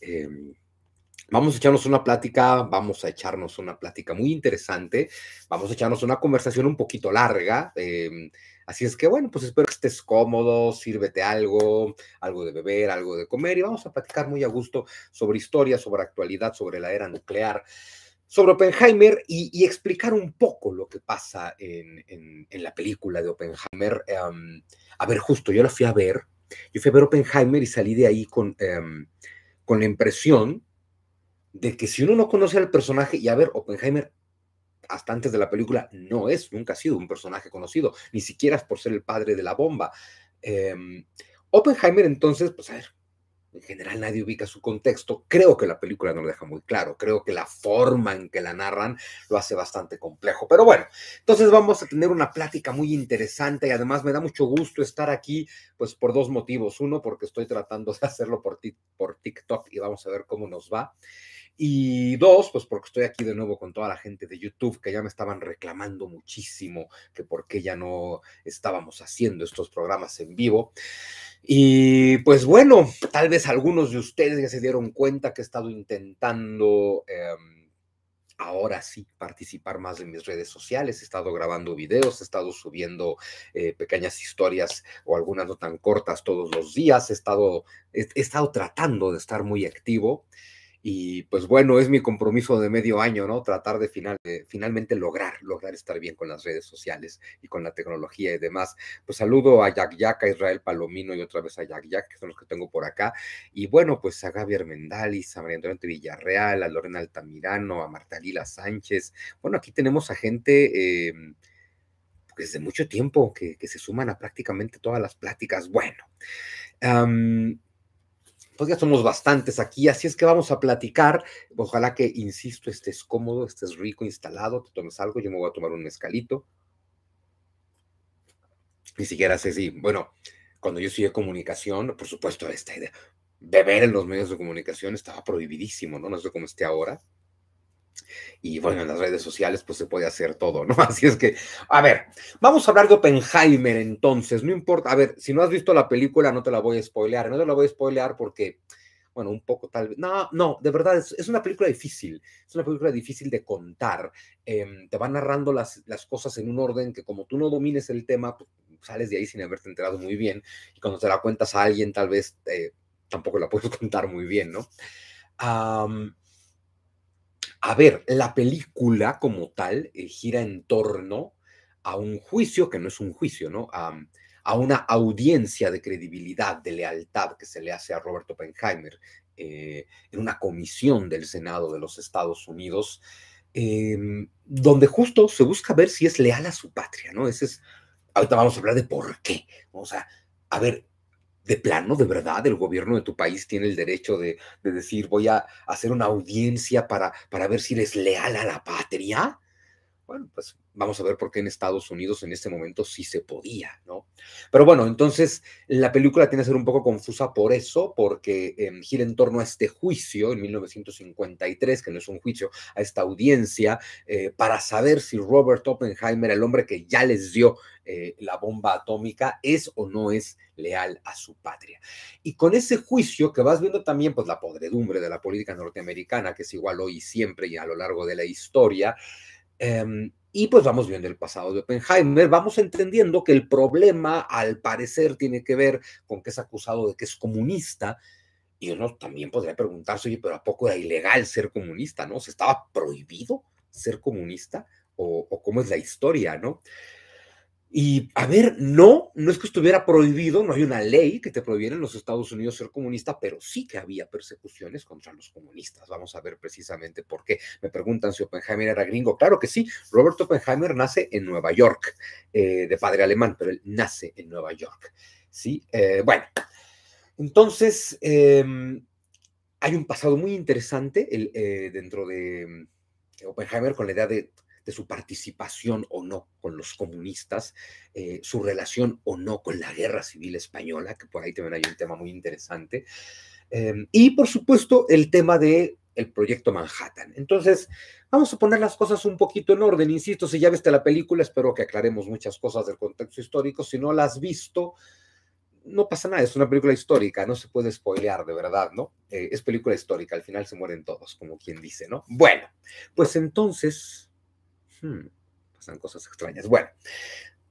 Em, vamos a echarnos una plática, vamos a echarnos una plática muy interesante, vamos a echarnos una conversación un poquito larga. Em, así es que bueno, pues espero que estés cómodo, sírvete algo, algo de beber, algo de comer y vamos a platicar muy a gusto sobre historia, sobre actualidad, sobre la era nuclear, sobre Oppenheimer y, explicar un poco lo que pasa en, la película de Oppenheimer. Em, a ver, justo, yo la fui a ver, yo fui a ver Oppenheimer y salí de ahí con con la impresión de que si uno no conoce al personaje, y a ver, Oppenheimer, hasta antes de la película, no es, nunca ha sido un personaje conocido, ni siquiera es por ser el padre de la bomba. Em, Oppenheimer, entonces, pues a ver, en general nadie ubica su contexto. Creo que la película no lo deja muy claro. Creo que la forma en que la narran lo hace bastante complejo. Pero bueno, entonces vamos a tener una plática muy interesante y además me da mucho gusto estar aquí, pues por dos motivos. Uno, porque estoy tratando de hacerlo por, por TikTok y vamos a ver cómo nos va. Y dos, pues porque estoy aquí de nuevo con toda la gente de YouTube que ya me estaban reclamando muchísimo que por qué ya no estábamos haciendo estos programas en vivo. Y pues bueno, tal vez algunos de ustedes ya se dieron cuenta que he estado intentando... Em, ahora sí participar más en mis redes sociales. He estado grabando videos, he estado subiendo eh, pequeñas historias o algunas no tan cortas todos los días. He estado, he estado tratando de estar muy activo. Y pues bueno, es mi compromiso de medio año, ¿no? Tratar de, eh, finalmente lograr, lograr estar bien con las redes sociales y con la tecnología y demás. Pues saludo a Jack Jack, a Israel Palomino y otra vez a Jack Jack, que son los que tengo por acá. Y bueno, pues a Gaby y a María Andrés Villarreal, a Lorena Altamirano, a Marta Lila Sánchez. Bueno, aquí tenemos a gente... Eh, em, pues, desde mucho tiempo que, se suman a prácticamente todas las pláticas. Bueno, pues ya somos bastantes aquí, así es que vamos a platicar. Ojalá que, insisto, estés cómodo, estés rico, instalado, te tomes algo, yo me voy a tomar un mezcalito. Ni siquiera sé si, bueno, cuando yo estudié comunicación, por supuesto, esta idea, beber en los medios de comunicación estaba prohibidísimo, ¿no? No sé cómo esté ahora. Y bueno, en las redes sociales pues se puede hacer todo, ¿no? Así es que, a ver, vamos a hablar de Oppenheimer entonces, no importa, a ver, si no has visto la película no te la voy a spoilear, no te la voy a spoilear porque, bueno, un poco tal vez, no, no, de verdad es, una película difícil, es una película difícil de contar, em, te va narrando las, las cosas en un orden que como tú no domines el tema, pues, sales de ahí sin haberte enterado muy bien y cuando te la cuentas a alguien tal vez eh, tampoco la puedes contar muy bien, ¿no? A ver, la película como tal eh, gira en torno a un juicio, que no es un juicio, ¿no? A, una audiencia de credibilidad, de lealtad que se le hace a Robert Oppenheimer eh, en una comisión del Senado de los Estados Unidos, em, donde justo se busca ver si es leal a su patria, ¿no? Ese es, ahorita vamos a hablar de por qué, o sea, a ver, de plano, de verdad, el gobierno de tu país tiene el derecho de, decir, voy a hacer una audiencia para, para ver si eres leal a la patria. Bueno, pues vamos a ver por qué en Estados Unidos en este momento sí se podía, ¿no? Pero bueno, entonces la película tiene que ser un poco confusa por eso, porque em, gira en torno a este juicio en 1953, que no es un juicio, a esta audiencia, eh, para saber si Robert Oppenheimer, el hombre que ya les dio eh, la bomba atómica es o no es leal a su patria. Y con ese juicio que vas viendo también, pues la podredumbre de la política norteamericana, que es igual hoy y siempre y a lo largo de la historia, em, y pues vamos viendo el pasado de Oppenheimer, vamos entendiendo que el problema al parecer tiene que ver con que es acusado de que es comunista, y uno también podría preguntarse, oye, pero ¿a poco era ilegal ser comunista, no? ¿Se estaba prohibido ser comunista? o cómo es la historia, no? Y a ver, no, no es que estuviera prohibido, no hay una ley que te prohibiera en los Estados Unidos ser comunista, pero sí que había persecuciones contra los comunistas. Vamos a ver precisamente por qué. Me preguntan si Oppenheimer era gringo. Claro que sí, Robert Oppenheimer nace en Nueva York, eh, de padre alemán, pero él nace en Nueva York. Sí, eh, bueno, entonces em, hay un pasado muy interesante el, eh, dentro de mm, Oppenheimer con la idea de su participación o no con los comunistas, eh, su relación o no con la guerra civil española, que por ahí también hay un tema muy interesante, em, y por supuesto el tema de el proyecto Manhattan. Entonces, vamos a poner las cosas un poquito en orden. Insisto, si ya viste la película, espero que aclaremos muchas cosas del contexto histórico. Si no la has visto, no pasa nada, es una película histórica, no se puede spoilear de verdad, ¿no? Eh, es película histórica, al final se mueren todos, como quien dice, ¿no? Bueno, pues entonces Hmm, pasan cosas extrañas. Bueno,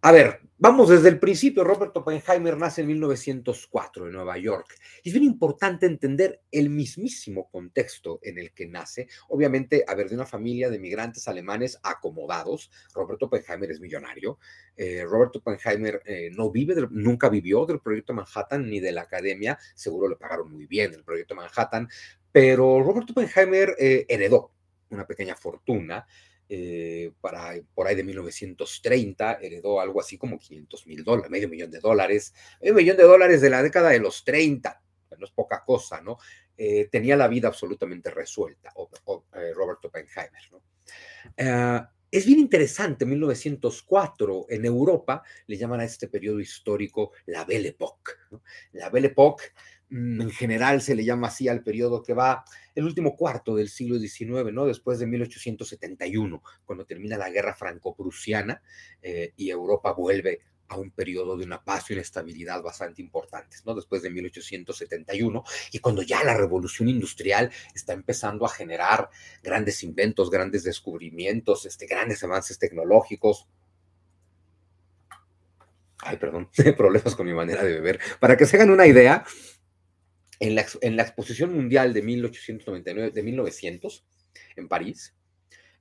a ver, vamos desde el principio. Robert Oppenheimer nace en 1904 en Nueva York. Es bien importante entender el mismísimo contexto en el que nace. Obviamente, a ver, de una familia de migrantes alemanes acomodados. Robert Oppenheimer es millonario. Eh, Robert Oppenheimer eh, no vive, nunca vivió del proyecto Manhattan ni de la academia. Seguro le pagaron muy bien el proyecto Manhattan. Pero Robert Oppenheimer eh, heredó una pequeña fortuna eh, para, por ahí de 1930, heredó algo así como 500 mil dólares, medio millón de dólares, medio millón de dólares de la década de los 30, no es poca cosa, ¿no? Eh, tenía la vida absolutamente resuelta, eh, Robert Oppenheimer, ¿no? es bien interesante, 1904 en Europa le llaman a este periodo histórico la Belle Époque. ¿no? La Belle Époque Mm, en general se le llama así al periodo que va el último cuarto del siglo XIX, ¿no? Después de 1871, cuando termina la guerra franco-prusiana eh, y Europa vuelve a un periodo de una paz y una estabilidad bastante importantes, ¿no? Después de 1871 y cuando ya la revolución industrial está empezando a generar grandes inventos, grandes descubrimientos, este, grandes avances tecnológicos, Ay, perdón, problemas con mi manera de beber. Para que se hagan una idea, en la, Exposición Mundial de 1899, de 1900, en París,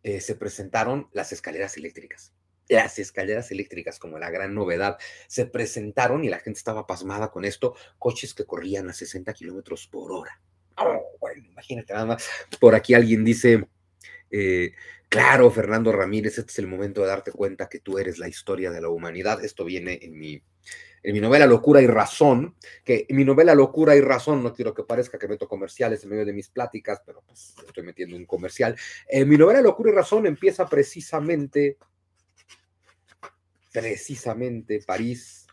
eh, se presentaron las escaleras eléctricas. Las escaleras eléctricas, como la gran novedad, se presentaron y la gente estaba pasmada con esto, coches que corrían a 60 kilómetros por hora. Oh, bueno, imagínate nada más. Por aquí alguien dice, eh, claro, Fernando Ramírez, este es el momento de darte cuenta que tú eres la historia de la humanidad. Esto viene en mi en mi novela Locura y Razón, que en mi novela Locura y Razón, no quiero que parezca que meto comerciales en medio de mis pláticas, pero pues estoy metiendo un comercial. En mi novela Locura y Razón empieza precisamente, precisamente París.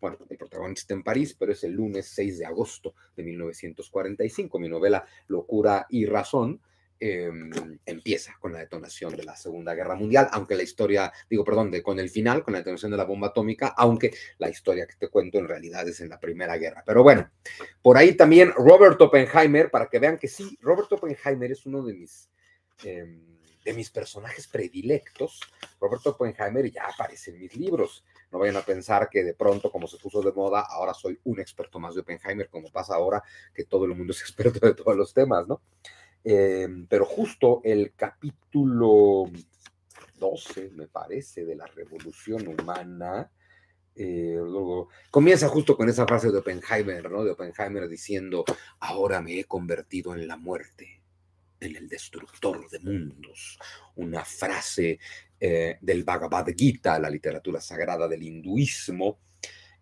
Bueno, el protagonista está en París, pero es el lunes 6 de agosto de 1945. Mi novela Locura y Razón Em, empieza con la detonación de la Segunda Guerra Mundial, aunque la historia, digo, perdón, de, con el final, con la detonación de la bomba atómica, aunque la historia que te cuento en realidad es en la Primera Guerra. Pero bueno, por ahí también Robert Oppenheimer, para que vean que sí, Robert Oppenheimer es uno de mis... Em, de mis personajes predilectos, Robert Oppenheimer ya aparece en mis libros. No vayan a pensar que de pronto, como se puso de moda, ahora soy un experto más de Oppenheimer, como pasa ahora que todo el mundo es experto de todos los temas, ¿no? Em, pero justo el capítulo 12, me parece, de la revolución humana, eh, comienza justo con esa frase de Oppenheimer, ¿no? De Oppenheimer diciendo, ahora me he convertido en la muerte, en el destructor de mundos. Una frase eh, del Bhagavad Gita, la literatura sagrada del hinduismo,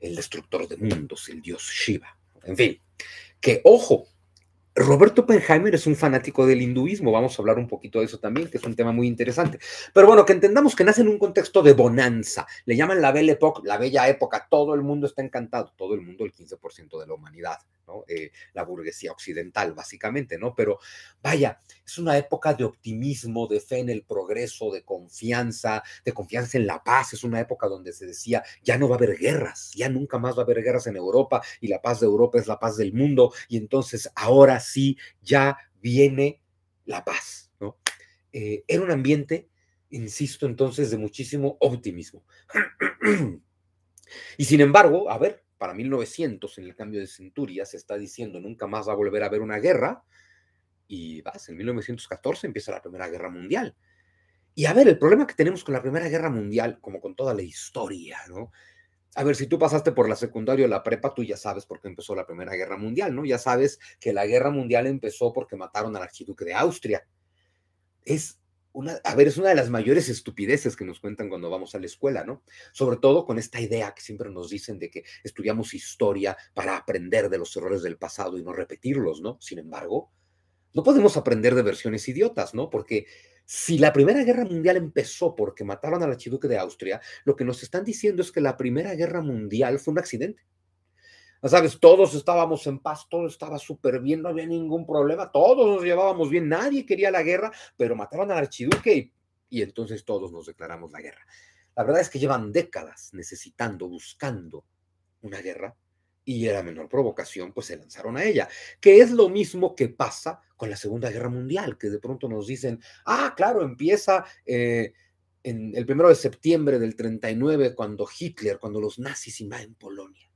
el destructor de mundos, el dios Shiva. En fin, que ojo, Roberto Oppenheimer es un fanático del hinduismo, vamos a hablar un poquito de eso también, que es un tema muy interesante. Pero bueno, que entendamos que nace en un contexto de bonanza, le llaman la Belle Époque, la Bella Época, todo el mundo está encantado, todo el mundo, el 15% de la humanidad, ¿no? Eh, la burguesía occidental, básicamente, ¿no? Pero vaya, es una época de optimismo, de fe en el progreso, de confianza, de confianza en la paz, es una época donde se decía, ya no va a haber guerras, ya nunca más va a haber guerras en Europa y la paz de Europa es la paz del mundo y entonces ahora sí ya viene la paz, ¿no? Eh, era un ambiente, insisto entonces, de muchísimo optimismo. y sin embargo, a ver, para 1900, en el cambio de centuria, se está diciendo nunca más va a volver a haber una guerra, y vas, en 1914 empieza la Primera Guerra Mundial. Y a ver, el problema que tenemos con la Primera Guerra Mundial, como con toda la historia, ¿no? a ver, si tú pasaste por la secundaria o la prepa, tú ya sabes por qué empezó la Primera Guerra Mundial, ¿no? Ya sabes que la Guerra Mundial empezó porque mataron al archiduque de Austria. Es una, a ver, es una de las mayores estupideces que nos cuentan cuando vamos a la escuela, ¿no? Sobre todo con esta idea que siempre nos dicen de que estudiamos historia para aprender de los errores del pasado y no repetirlos, ¿no? Sin embargo, no podemos aprender de versiones idiotas, ¿no? Porque si la Primera Guerra Mundial empezó porque mataron al archiduque de Austria, lo que nos están diciendo es que la Primera Guerra Mundial fue un accidente. ¿Sabes? Todos estábamos en paz, todo estaba súper bien, no había ningún problema, todos nos llevábamos bien, nadie quería la guerra, pero mataron al archiduque y entonces todos nos declaramos la guerra. La verdad es que llevan décadas necesitando, buscando una guerra y era menor provocación, pues se lanzaron a ella, que es lo mismo que pasa con la Segunda Guerra Mundial, que de pronto nos dicen, ah, claro, empieza eh, en el primero de septiembre del 39, cuando Hitler, cuando los nazis invaden Polonia.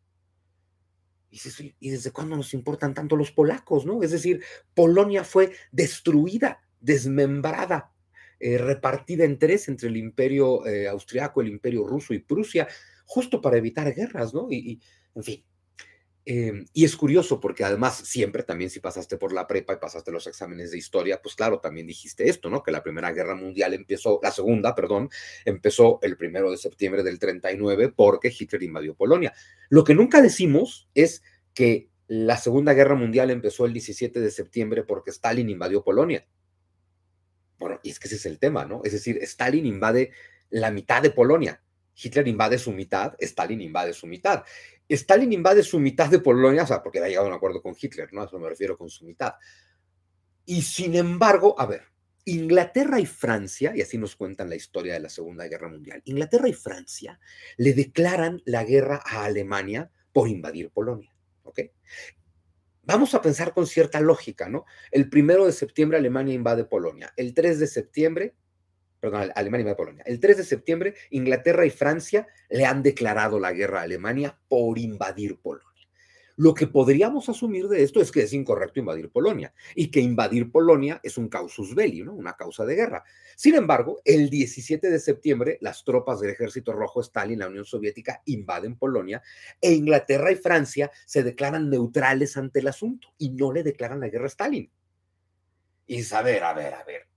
Y, desde cuando nos importan tanto los polacos, no? Es decir, Polonia fue destruida, desmembrada, eh, repartida en tres entre el imperio eh, austriaco, el imperio ruso y Prusia, justo para evitar guerras, ¿no? y en fin, Em, y es curioso porque además siempre también si pasaste por la prepa y pasaste los exámenes de historia, pues claro, también dijiste esto, ¿no? Que la Primera Guerra Mundial empezó, la Segunda, perdón, empezó el primero de septiembre del 39 porque Hitler invadió Polonia. Lo que nunca decimos es que la Segunda Guerra Mundial empezó el 17 de septiembre porque Stalin invadió Polonia. Bueno, y es que ese es el tema, ¿no? Es decir, Stalin invade la mitad de Polonia, Hitler invade su mitad, Stalin invade su mitad. Stalin invade su mitad de Polonia, o sea, porque ha llegado a un acuerdo con Hitler, ¿no? A eso me refiero con su mitad. Y sin embargo, a ver, Inglaterra y Francia, y así nos cuentan la historia de la Segunda Guerra Mundial, Inglaterra y Francia le declaran la guerra a Alemania por invadir Polonia, ¿ok? Vamos a pensar con cierta lógica, ¿no? El primero de septiembre Alemania invade Polonia, el 3 de septiembre perdón, Alemania y Polonia. El 3 de septiembre, Inglaterra y Francia le han declarado la guerra a Alemania por invadir Polonia. Lo que podríamos asumir de esto es que es incorrecto invadir Polonia y que invadir Polonia es un causus belli, ¿no? una causa de guerra. Sin embargo, el 17 de septiembre, las tropas del Ejército Rojo Stalin, la Unión Soviética, invaden Polonia e Inglaterra y Francia se declaran neutrales ante el asunto y no le declaran la guerra a Stalin. Y saber, a ver, a ver,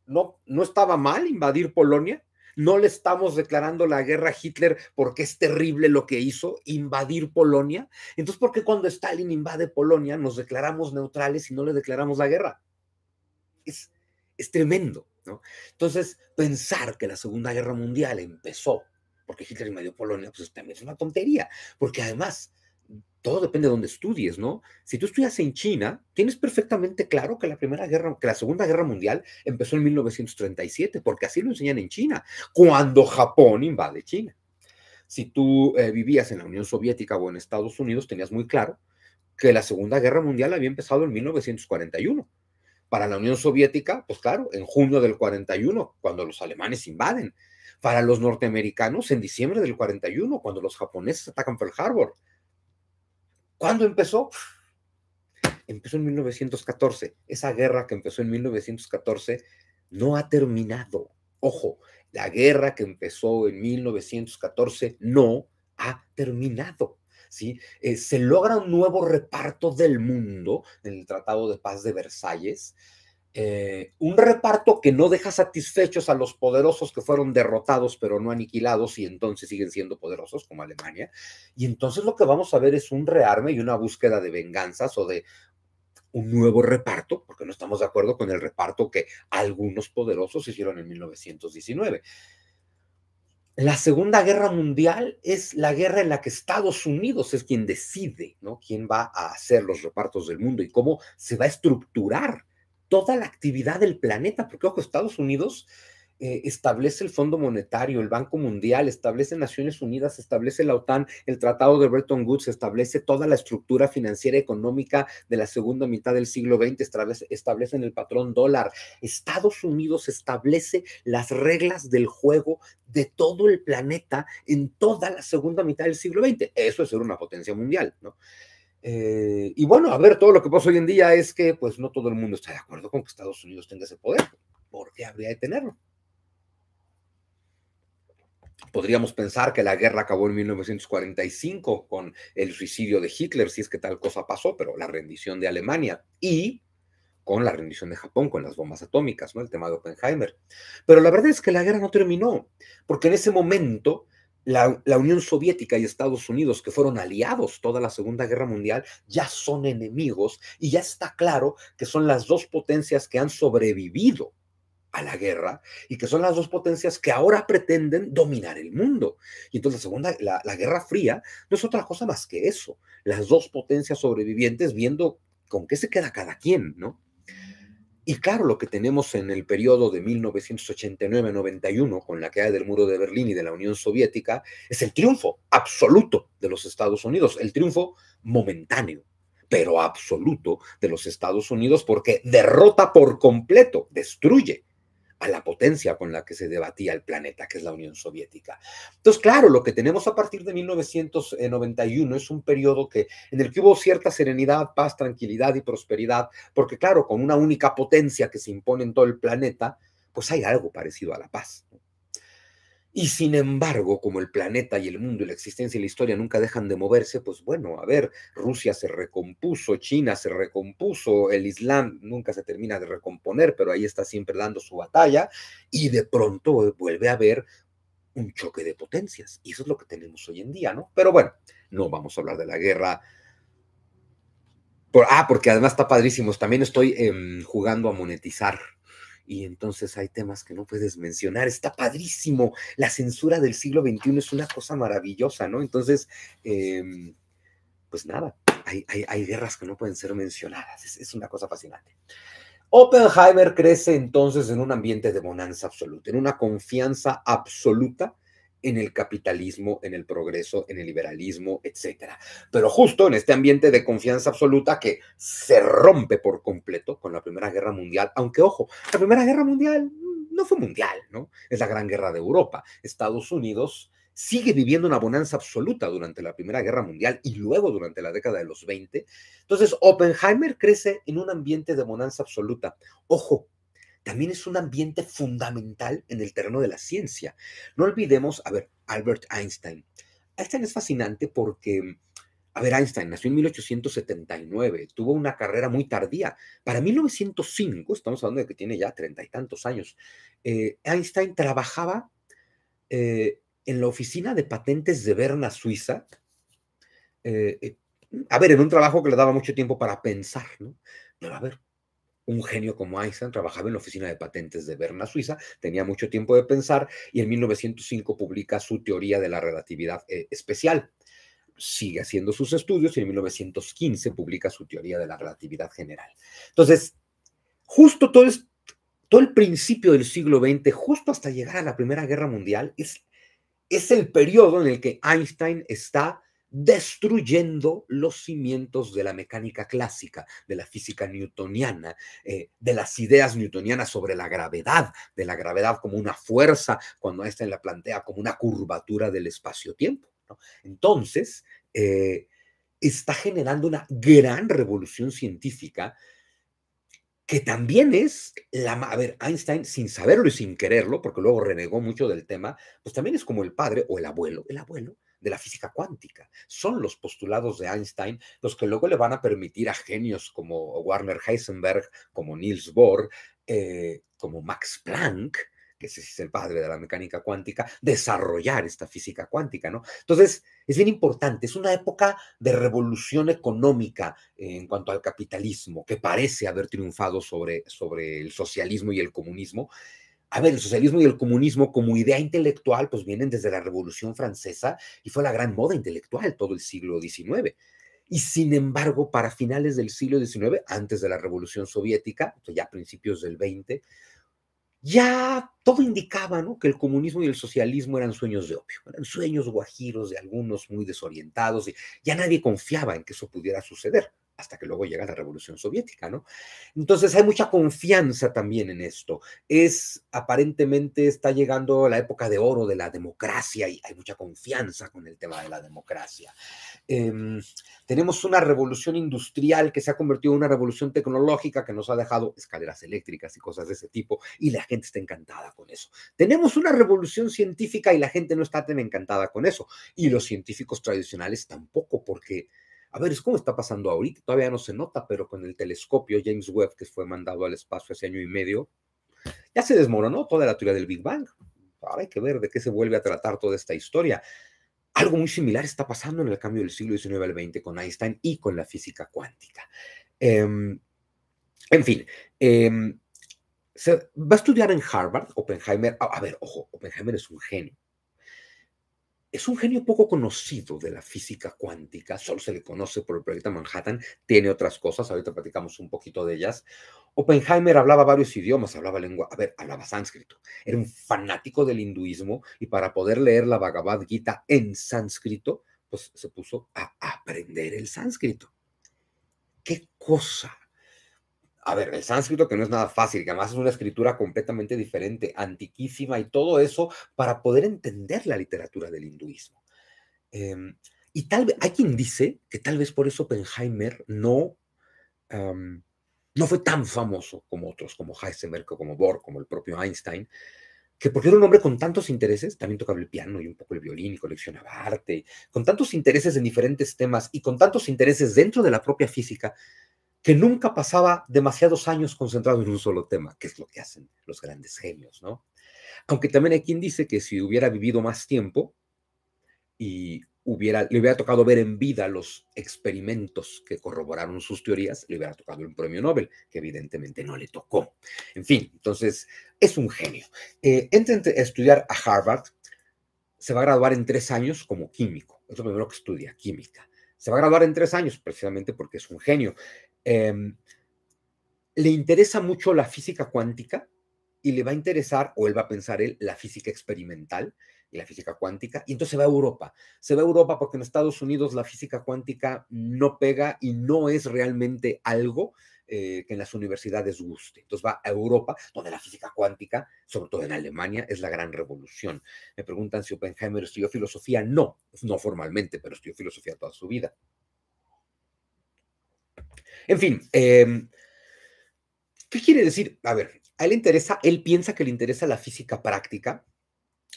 no, estaba mal invadir Polonia. No le estamos declarando la guerra a Hitler porque es terrible lo que hizo, invadir Polonia. Entonces, ¿por qué cuando Stalin invade Polonia nos declaramos neutrales y no le declaramos la guerra? Es, es tremendo. ¿no? Entonces, pensar que la Segunda Guerra Mundial empezó porque Hitler invadió Polonia, pues también es una tontería, porque además todo depende de dónde estudies, ¿no? Si tú estudias en China, tienes perfectamente claro que la Primera Guerra, que la Segunda Guerra Mundial empezó en 1937, porque así lo enseñan en China, cuando Japón invade China. Si tú eh, vivías en la Unión Soviética o en Estados Unidos, tenías muy claro que la Segunda Guerra Mundial había empezado en 1941. Para la Unión Soviética, pues claro, en junio del 41, cuando los alemanes invaden. Para los norteamericanos, en diciembre del 41, cuando los japoneses atacan Pearl Harbor ¿Cuándo empezó? Empezó en 1914. Esa guerra que empezó en 1914 no ha terminado. Ojo, la guerra que empezó en 1914 no ha terminado. ¿sí? Eh, se logra un nuevo reparto del mundo en el Tratado de Paz de Versalles. Eh, un reparto que no deja satisfechos a los poderosos que fueron derrotados pero no aniquilados y entonces siguen siendo poderosos como Alemania. Y entonces lo que vamos a ver es un rearme y una búsqueda de venganzas o de un nuevo reparto, porque no estamos de acuerdo con el reparto que algunos poderosos hicieron en 1919. La Segunda Guerra Mundial es la guerra en la que Estados Unidos es quien decide, ¿no? Quién va a hacer los repartos del mundo y cómo se va a estructurar toda la actividad del planeta, porque ojo, Estados Unidos eh, establece el Fondo Monetario, el Banco Mundial, establece Naciones Unidas, establece la OTAN, el Tratado de Bretton Woods, establece toda la estructura financiera y económica de la segunda mitad del siglo XX, establece, establecen el patrón dólar. Estados Unidos establece las reglas del juego de todo el planeta en toda la segunda mitad del siglo XX. Eso es ser una potencia mundial, ¿no? Eh, y bueno, a ver, todo lo que pasa hoy en día es que pues no todo el mundo está de acuerdo con que Estados Unidos tenga ese poder. ¿Por qué habría de tenerlo? Podríamos pensar que la guerra acabó en 1945 con el suicidio de Hitler, si es que tal cosa pasó, pero la rendición de Alemania y con la rendición de Japón, con las bombas atómicas, ¿no? El tema de Oppenheimer. Pero la verdad es que la guerra no terminó, porque en ese momento la, Unión Soviética y Estados Unidos, que fueron aliados toda la Segunda Guerra Mundial, ya son enemigos y ya está claro que son las dos potencias que han sobrevivido a la guerra y que son las dos potencias que ahora pretenden dominar el mundo. Y entonces la segunda, la Guerra Fría no es otra cosa más que eso, las dos potencias sobrevivientes viendo con qué se queda cada quien, ¿no? Y claro, lo que tenemos en el periodo de 1989-91, con la caída del muro de Berlín y de la Unión Soviética, es el triunfo absoluto de los Estados Unidos, el triunfo momentáneo, pero absoluto de los Estados Unidos, porque derrota por completo, destruye a la potencia con la que se debatía el planeta, que es la Unión Soviética. Entonces, claro, lo que tenemos a partir de 1991 es un periodo que, en el que hubo cierta serenidad, paz, tranquilidad y prosperidad, porque claro, con una única potencia que se impone en todo el planeta, pues hay algo parecido a la paz. Y sin embargo, como el planeta y el mundo y la existencia y la historia nunca dejan de moverse, pues bueno, a ver, Rusia se recompuso, China se recompuso, el Islam nunca se termina de recomponer, pero ahí está siempre dando su batalla y de pronto vuelve a haber un choque de potencias. Y eso es lo que tenemos hoy en día, ¿no? Pero bueno, no vamos a hablar de la guerra. ah, porque además está padrísimo. También estoy em, jugando a monetizar y entonces hay temas que no puedes mencionar. Está padrísimo. La censura del siglo XXI es una cosa maravillosa, ¿no? Entonces, em, pues nada, hay, guerras que no pueden ser mencionadas. Es, es una cosa fascinante. Oppenheimer crece entonces en un ambiente de bonanza absoluta, en una confianza absoluta en el capitalismo, en el progreso, en el liberalismo, etcétera. Pero justo en este ambiente de confianza absoluta que se rompe por completo con la Primera Guerra Mundial, aunque ojo, la Primera Guerra Mundial no fue mundial, ¿no? Es la Gran Guerra de Europa. Estados Unidos sigue viviendo una bonanza absoluta durante la Primera Guerra Mundial y luego durante la década de los 20. Entonces, Oppenheimer crece en un ambiente de bonanza absoluta. Ojo, también es un ambiente fundamental en el terreno de la ciencia. No olvidemos, a ver, Albert Einstein. Einstein es fascinante porque, a ver, Einstein nació en 1879, tuvo una carrera muy tardía. Para 1905, estamos hablando de que tiene ya treinta y tantos años, eh, Einstein trabajaba eh, en la oficina de patentes de Berna, Suiza. Eh, a ver, en un trabajo que le daba mucho tiempo para pensar, ¿no? Pero a ver, un genio como Einstein trabajaba en la oficina de patentes de Berna, Suiza, tenía mucho tiempo de pensar y en 1905 publica su teoría de la relatividad eh, especial. Sigue haciendo sus estudios y en 1915 publica su teoría de la relatividad general. Entonces, justo todo, el principio del siglo XX, justo hasta llegar a la Primera Guerra Mundial, es, es el periodo en el que Einstein está destruyendo los cimientos de la mecánica clásica, de la física newtoniana, eh, de las ideas newtonianas sobre la gravedad, de la gravedad como una fuerza, cuando Einstein la plantea como una curvatura del espacio-tiempo. Entonces, eh, está generando una gran revolución científica que también es la... A ver, Einstein, sin saberlo y sin quererlo, porque luego renegó mucho del tema, pues también es como el padre o el abuelo, el abuelo de la física cuántica. Son los postulados de Einstein los que luego le van a permitir a genios como Warner Heisenberg, como Niels Bohr, eh, como Max Planck, que es el padre de la mecánica cuántica, desarrollar esta física cuántica, ¿no? Entonces, es bien importante, es una época de revolución económica en cuanto al capitalismo, que parece haber triunfado sobre, sobre el socialismo y el comunismo, a ver, el socialismo y el comunismo como idea intelectual, pues vienen desde la Revolución Francesa y fue la gran moda intelectual todo el siglo XIX. Y sin embargo, para finales del siglo XIX, antes de la Revolución Soviética, ya a principios del XX, ya todo indicaba que el comunismo y el socialismo eran sueños de opio, eran sueños guajiros de algunos muy desorientados y ya nadie confiaba en que eso pudiera suceder hasta que luego llega la Revolución Soviética, ¿no? Entonces hay mucha confianza también en esto. Es aparentemente está llegando la época de oro de la democracia y hay mucha confianza con el tema de la democracia. Em, tenemos una revolución industrial que se ha convertido en una revolución tecnológica que nos ha dejado escaleras eléctricas y cosas de ese tipo y la gente está encantada con eso. Tenemos una revolución científica y la gente no está tan encantada con eso y los científicos tradicionales tampoco porque a ver, es como está pasando ahorita, todavía no se nota, pero con el telescopio James Webb que fue mandado al espacio hace año y medio, ya se desmoronó toda la teoría del Big Bang. Ahora hay que ver de qué se vuelve a tratar toda esta historia. Algo muy similar está pasando en el cambio del siglo XIX al XX con Einstein y con la física cuántica. Em, en fin, em, se va a estudiar en Harvard, Oppenheimer. a ver, ojo, Oppenheimer es un genio es un genio poco conocido de la física cuántica, solo se le conoce por el proyecto Manhattan, tiene otras cosas, ahorita platicamos un poquito de ellas. Oppenheimer hablaba varios idiomas, hablaba lengua, a ver, hablaba sánscrito, era un fanático del hinduismo y para poder leer la Bhagavad Gita en sánscrito, pues se puso a aprender el sánscrito. ¿Qué cosa a ver, el sánscrito que no es nada fácil, que además es una escritura completamente diferente, antiquísima y todo eso para poder entender la literatura del hinduismo. Em, y tal vez, hay quien dice que tal vez por eso Penheimer no, no fue tan famoso como otros, como Heisenberg, como Bohr, como el propio Einstein, que porque era un hombre con tantos intereses, también tocaba el piano y un poco el violín y coleccionaba arte, con tantos intereses en diferentes temas y con tantos intereses dentro de la propia física, que nunca pasaba demasiados años concentrado en un solo tema, que es lo que hacen los grandes genios, ¿no? Aunque también hay quien dice que si hubiera vivido más tiempo y hubiera, le hubiera tocado ver en vida los experimentos que corroboraron sus teorías, le hubiera tocado un premio Nobel, que evidentemente no le tocó. En fin, entonces es un genio. Eh, a estudiar a Harvard, se va a graduar en tres años como químico, es lo primero que estudia, química. Se va a graduar en tres años, precisamente porque es un genio. Em, le interesa mucho la física cuántica y le va a interesar, o él va a pensar él, la física experimental y la física cuántica, y entonces se va a Europa. Se va a Europa porque en Estados Unidos la física cuántica no pega y no es realmente algo eh, que en las universidades guste. Entonces va a Europa, donde la física cuántica, sobre todo en Alemania, es la gran revolución. Me preguntan si Oppenheimer estudió filosofía. No, no formalmente, pero estudió filosofía toda su vida. En fin, em, ¿qué quiere decir? A ver, a él le interesa, él piensa que le interesa la física práctica,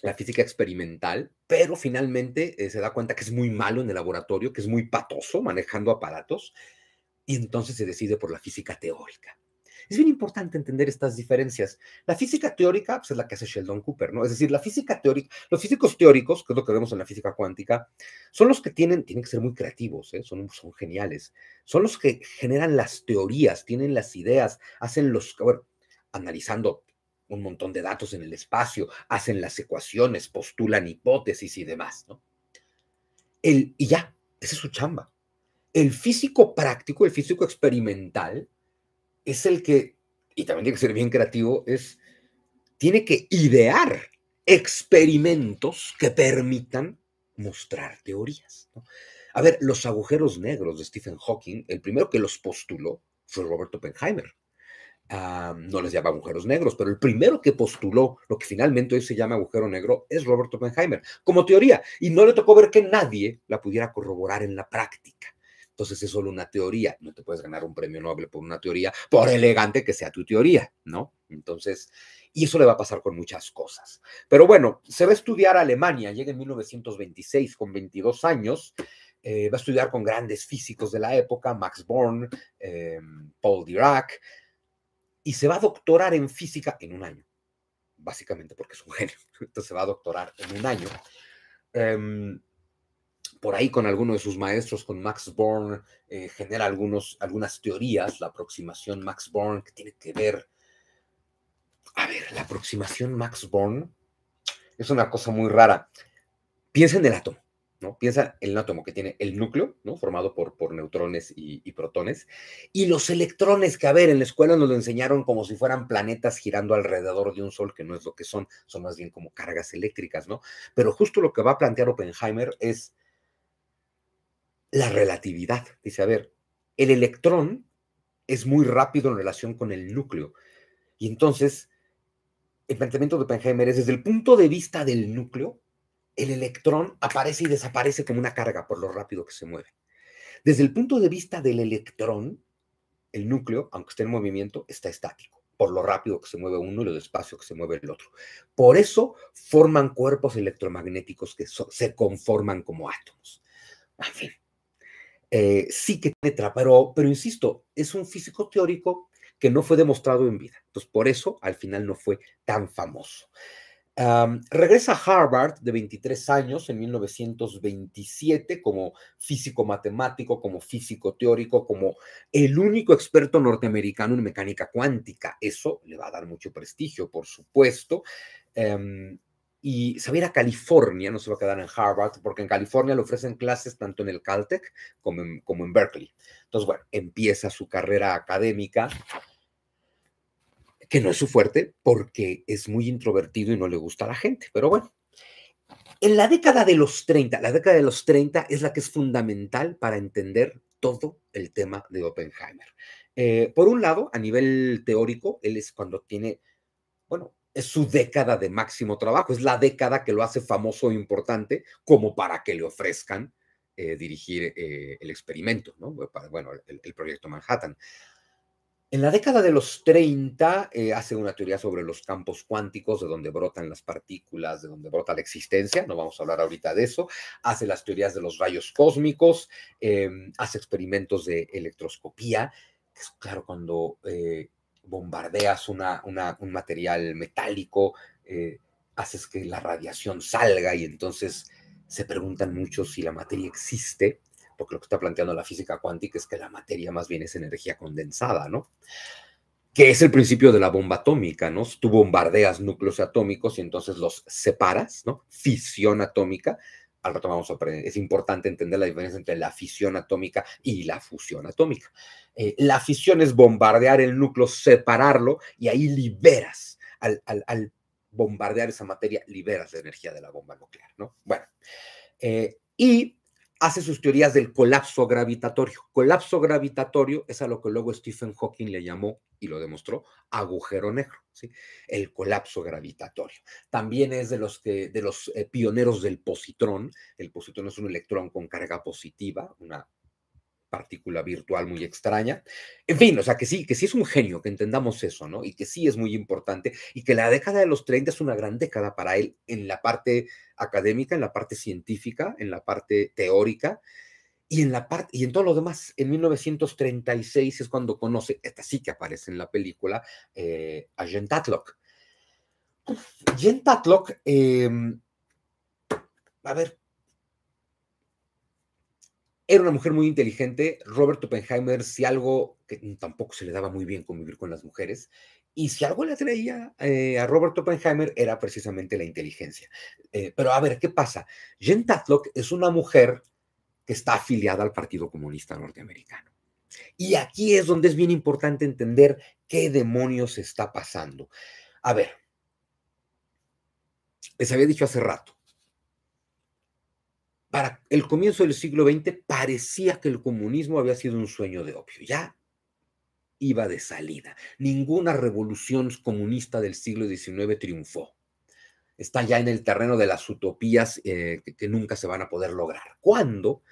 la física experimental, pero finalmente eh, se da cuenta que es muy malo en el laboratorio, que es muy patoso manejando aparatos, y entonces se decide por la física teórica. Es bien importante entender estas diferencias. La física teórica pues, es la que hace Sheldon Cooper, ¿no? Es decir, la física teórica, los físicos teóricos, que es lo que vemos en la física cuántica, son los que tienen, tienen que ser muy creativos, ¿eh? son, son geniales, son los que generan las teorías, tienen las ideas, hacen los, bueno, analizando un montón de datos en el espacio, hacen las ecuaciones, postulan hipótesis y demás, ¿no? El, y ya, esa es su chamba. El físico práctico, el físico experimental, es el que, y también tiene que ser bien creativo, es, tiene que idear experimentos que permitan mostrar teorías. A ver, los agujeros negros de Stephen Hawking, el primero que los postuló fue Robert Oppenheimer. Ah, no les llama agujeros negros, pero el primero que postuló lo que finalmente hoy se llama agujero negro es Robert Oppenheimer, como teoría, y no le tocó ver que nadie la pudiera corroborar en la práctica. Entonces es solo una teoría. No te puedes ganar un premio Nobel por una teoría, por elegante que sea tu teoría, ¿no? Entonces, y eso le va a pasar con muchas cosas. Pero bueno, se va a estudiar a Alemania, llega en 1926 con 22 años. Eh, va a estudiar con grandes físicos de la época, Max Born, eh, Paul Dirac, y se va a doctorar en física en un año, básicamente porque es un genio. Entonces se va a doctorar en un año. Eh, por ahí con alguno de sus maestros, con Max Born, eh, genera algunos, algunas teorías, la aproximación Max Born, que tiene que ver, a ver, la aproximación Max Born es una cosa muy rara. Piensa en el átomo, ¿no? Piensa en el átomo que tiene el núcleo, ¿no? Formado por, por neutrones y, y, protones, y los electrones que, a ver, en la escuela nos lo enseñaron como si fueran planetas girando alrededor de un sol, que no es lo que son, son más bien como cargas eléctricas, ¿no? Pero justo lo que va a plantear Oppenheimer es la relatividad. Dice, a ver, el electrón es muy rápido en relación con el núcleo. Y entonces, el planteamiento de Penheimer es, desde el punto de vista del núcleo, el electrón aparece y desaparece como una carga por lo rápido que se mueve. Desde el punto de vista del electrón, el núcleo, aunque esté en movimiento, está estático, por lo rápido que se mueve uno y lo despacio que se mueve el otro. Por eso forman cuerpos electromagnéticos que se conforman como átomos. Eh, sí que tiene pero, insisto, es un físico teórico que no fue demostrado en vida. Entonces, por eso al final no fue tan famoso. regresa a Harvard de 23 años en 1927 como físico matemático, como físico teórico, como el único experto norteamericano en mecánica cuántica. Eso le va a dar mucho prestigio, por supuesto. Em, y se va a ir a California, no se va a quedar en Harvard, porque en California le ofrecen clases tanto en el Caltech como en, Berkeley. Entonces, bueno, empieza su carrera académica, que no es su fuerte, porque es muy introvertido y no le gusta a la gente, pero bueno. En la década de los 30, la década de los 30 es la que es fundamental para entender todo el tema de Oppenheimer. Eh, por un lado, a nivel teórico, él es cuando tiene, bueno, es su década de máximo trabajo, es la década que lo hace famoso e importante como para que le ofrezcan eh, dirigir eh, el experimento, ¿no? bueno, el, proyecto Manhattan. En la década de los 30 eh, hace una teoría sobre los campos cuánticos, de donde brotan las partículas, de donde brota la existencia, no vamos a hablar ahorita de eso, hace las teorías de los rayos cósmicos, hace experimentos de electroscopía, es claro, cuando bombardeas un material metálico, eh, haces que la radiación salga y entonces se preguntan mucho si la materia existe, porque lo que está planteando la física cuántica es que la materia más bien es energía condensada, ¿no? Que es el principio de la bomba atómica, ¿no? Tú bombardeas núcleos atómicos y entonces los separas, ¿no? Fisión atómica. Al rato vamos a aprender. Es importante entender la diferencia entre la fisión atómica y la fusión atómica. Eh, la fisión es bombardear el núcleo, separarlo y ahí liberas. Al, bombardear esa materia, liberas la energía de la bomba nuclear, ¿no? Bueno, eh, y hace sus teorías del colapso gravitatorio. Colapso gravitatorio es a lo que luego Stephen Hawking le llamó y lo demostró agujero negro, ¿sí? El colapso gravitatorio. También es de los, que, de los eh, pioneros del positrón. El positrón es un electrón con carga positiva, una partícula virtual muy extraña. En fin, o sea, que sí, que sí es un genio, que entendamos eso, ¿no? Y que sí es muy importante y que la década de los 30 es una gran década para él en la parte académica, en la parte científica, en la parte teórica y en la parte y en todo lo demás. En 1936 es cuando conoce, esta sí que aparece en la película, eh, a Jen Tatlock. Tatlock, em, a ver, era una mujer muy inteligente. Robert Oppenheimer, si algo que tampoco se le daba muy bien convivir con las mujeres, y si algo le atraía eh, a Robert Oppenheimer era precisamente la inteligencia. Eh, pero a ver, ¿qué pasa? Jen Tatlock es una mujer que está afiliada al Partido Comunista Norteamericano. Y aquí es donde es bien importante entender qué demonios está pasando. A ver, les había dicho hace rato, para el comienzo del siglo XX parecía que el comunismo había sido un sueño de opio. Ya iba de salida. Ninguna revolución comunista del siglo XIX triunfó. Está ya en el terreno de las utopías eh, que, nunca se van a poder lograr. Cuando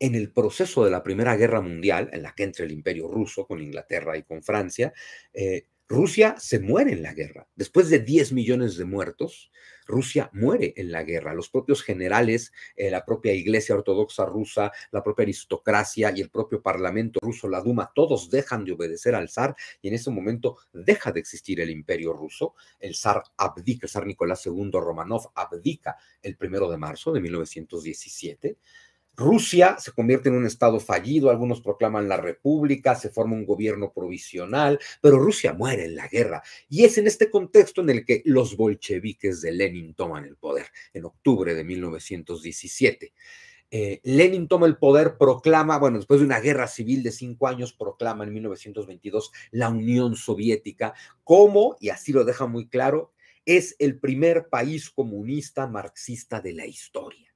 en el proceso de la Primera Guerra Mundial, en la que entra el Imperio Ruso con Inglaterra y con Francia, eh, Rusia se muere en la guerra. Después de 10 millones de muertos, Rusia muere en la guerra. Los propios generales, eh, la propia Iglesia Ortodoxa rusa, la propia aristocracia y el propio Parlamento ruso, la Duma, todos dejan de obedecer al zar y en ese momento deja de existir el imperio ruso. El zar abdica, el zar Nicolás II Romanov abdica el primero de marzo de 1917. Rusia se convierte en un estado fallido, algunos proclaman la república, se forma un gobierno provisional, pero Rusia muere en la guerra. Y es en este contexto en el que los bolcheviques de Lenin toman el poder, en octubre de 1917. Eh, Lenin toma el poder, proclama, bueno, después de una guerra civil de cinco años, proclama en 1922 la Unión Soviética como, y así lo deja muy claro, es el primer país comunista marxista de la historia.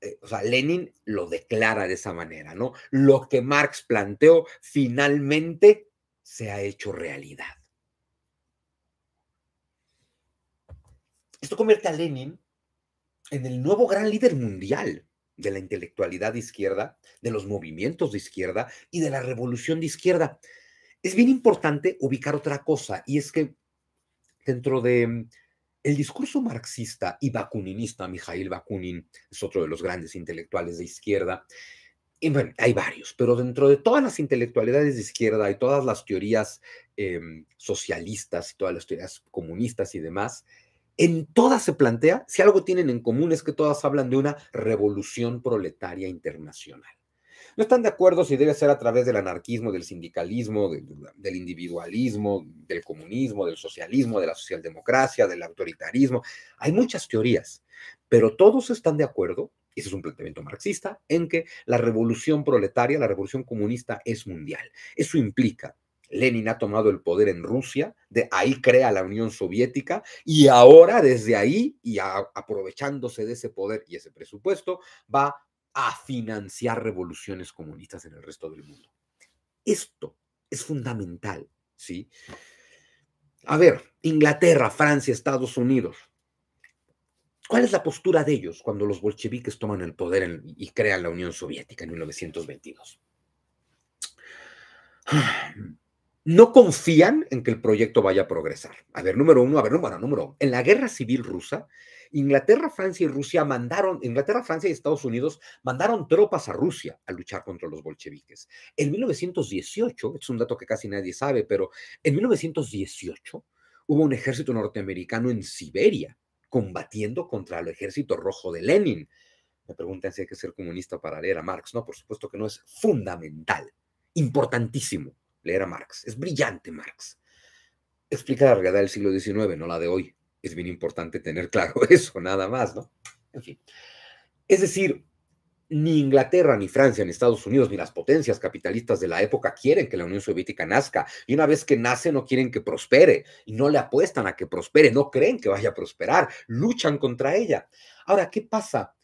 Eh, o sea, Lenin lo declara de esa manera, ¿no? Lo que Marx planteó finalmente se ha hecho realidad. Esto convierte a Lenin en el nuevo gran líder mundial de la intelectualidad de izquierda, de los movimientos de izquierda y de la revolución de izquierda. Es bien importante ubicar otra cosa, y es que dentro de el discurso marxista y bakuninista, Mijaíl Bakunin es otro de los grandes intelectuales de izquierda, y bueno, hay varios, pero dentro de todas las intelectualidades de izquierda y todas las teorías em, socialistas y todas las teorías comunistas y demás, en todas se plantea, si algo tienen en común es que todas hablan de una revolución proletaria internacional. No están de acuerdo si debe ser a través del anarquismo, del sindicalismo, del, individualismo, del comunismo, del socialismo, de la socialdemocracia, del autoritarismo. Hay muchas teorías, pero todos están de acuerdo, y ese es un planteamiento marxista, en que la revolución proletaria, la revolución comunista es mundial. Eso implica Lenin ha tomado el poder en Rusia, de ahí crea la Unión Soviética y ahora desde ahí y aprovechándose de ese poder y ese presupuesto va a financiar revoluciones comunistas en el resto del mundo. Esto es fundamental, ¿sí? A ver, Inglaterra, Francia, Estados Unidos. ¿Cuál es la postura de ellos cuando los bolcheviques toman el poder y crean la Unión Soviética en 1922? No confían en que el proyecto vaya a progresar. A ver, número uno, a ver, número, número uno. En la guerra civil rusa, Inglaterra, Francia y Rusia mandaron, Inglaterra, Francia y Estados Unidos mandaron tropas a Rusia a luchar contra los bolcheviques. En 1918, es un dato que casi nadie sabe, pero en 1918 hubo un ejército norteamericano en Siberia combatiendo contra el ejército rojo de Lenin. Me preguntan si hay que ser comunista para leer a Marx. No, por supuesto que no, es fundamental, importantísimo leer a Marx. Es brillante Marx. Explica la realidad del siglo XIX, no la de hoy es bien importante tener claro eso, nada más, ¿no? En fin. Es decir, ni Inglaterra, ni Francia, ni Estados Unidos, ni las potencias capitalistas de la época quieren que la Unión Soviética nazca. Y una vez que nace, no quieren que prospere. Y no le apuestan a que prospere, no creen que vaya a prosperar. Luchan contra ella. Ahora, ¿qué pasa?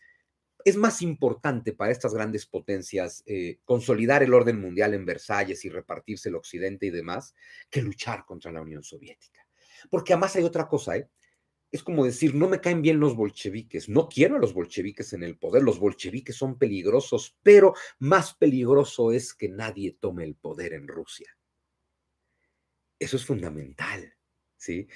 Es más importante para estas grandes potencias eh, consolidar el orden mundial en Versalles y repartirse el Occidente y demás que luchar contra la Unión Soviética. Porque además hay otra cosa, ¿eh? es como decir, no me caen bien los bolcheviques, no quiero a los bolcheviques en el poder, los bolcheviques son peligrosos, pero más peligroso es que nadie tome el poder en Rusia. Eso es fundamental, ¿sí?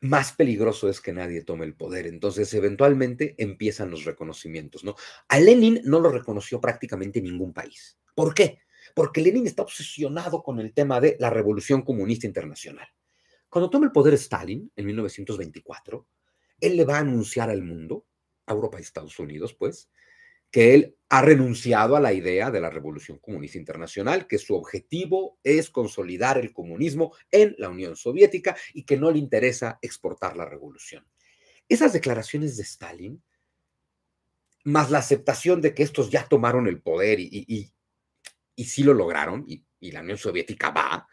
Más peligroso es que nadie tome el poder. Entonces, eventualmente empiezan los reconocimientos, ¿no? A Lenin no lo reconoció prácticamente ningún país. ¿Por qué? Porque Lenin está obsesionado con el tema de la revolución comunista internacional. Cuando toma el poder Stalin en 1924, él le va a anunciar al mundo, a Europa y Estados Unidos, pues, que él ha renunciado a la idea de la Revolución Comunista Internacional, que su objetivo es consolidar el comunismo en la Unión Soviética y que no le interesa exportar la revolución. Esas declaraciones de Stalin, más la aceptación de que estos ya tomaron el poder y, sí lo lograron, y la Unión Soviética va,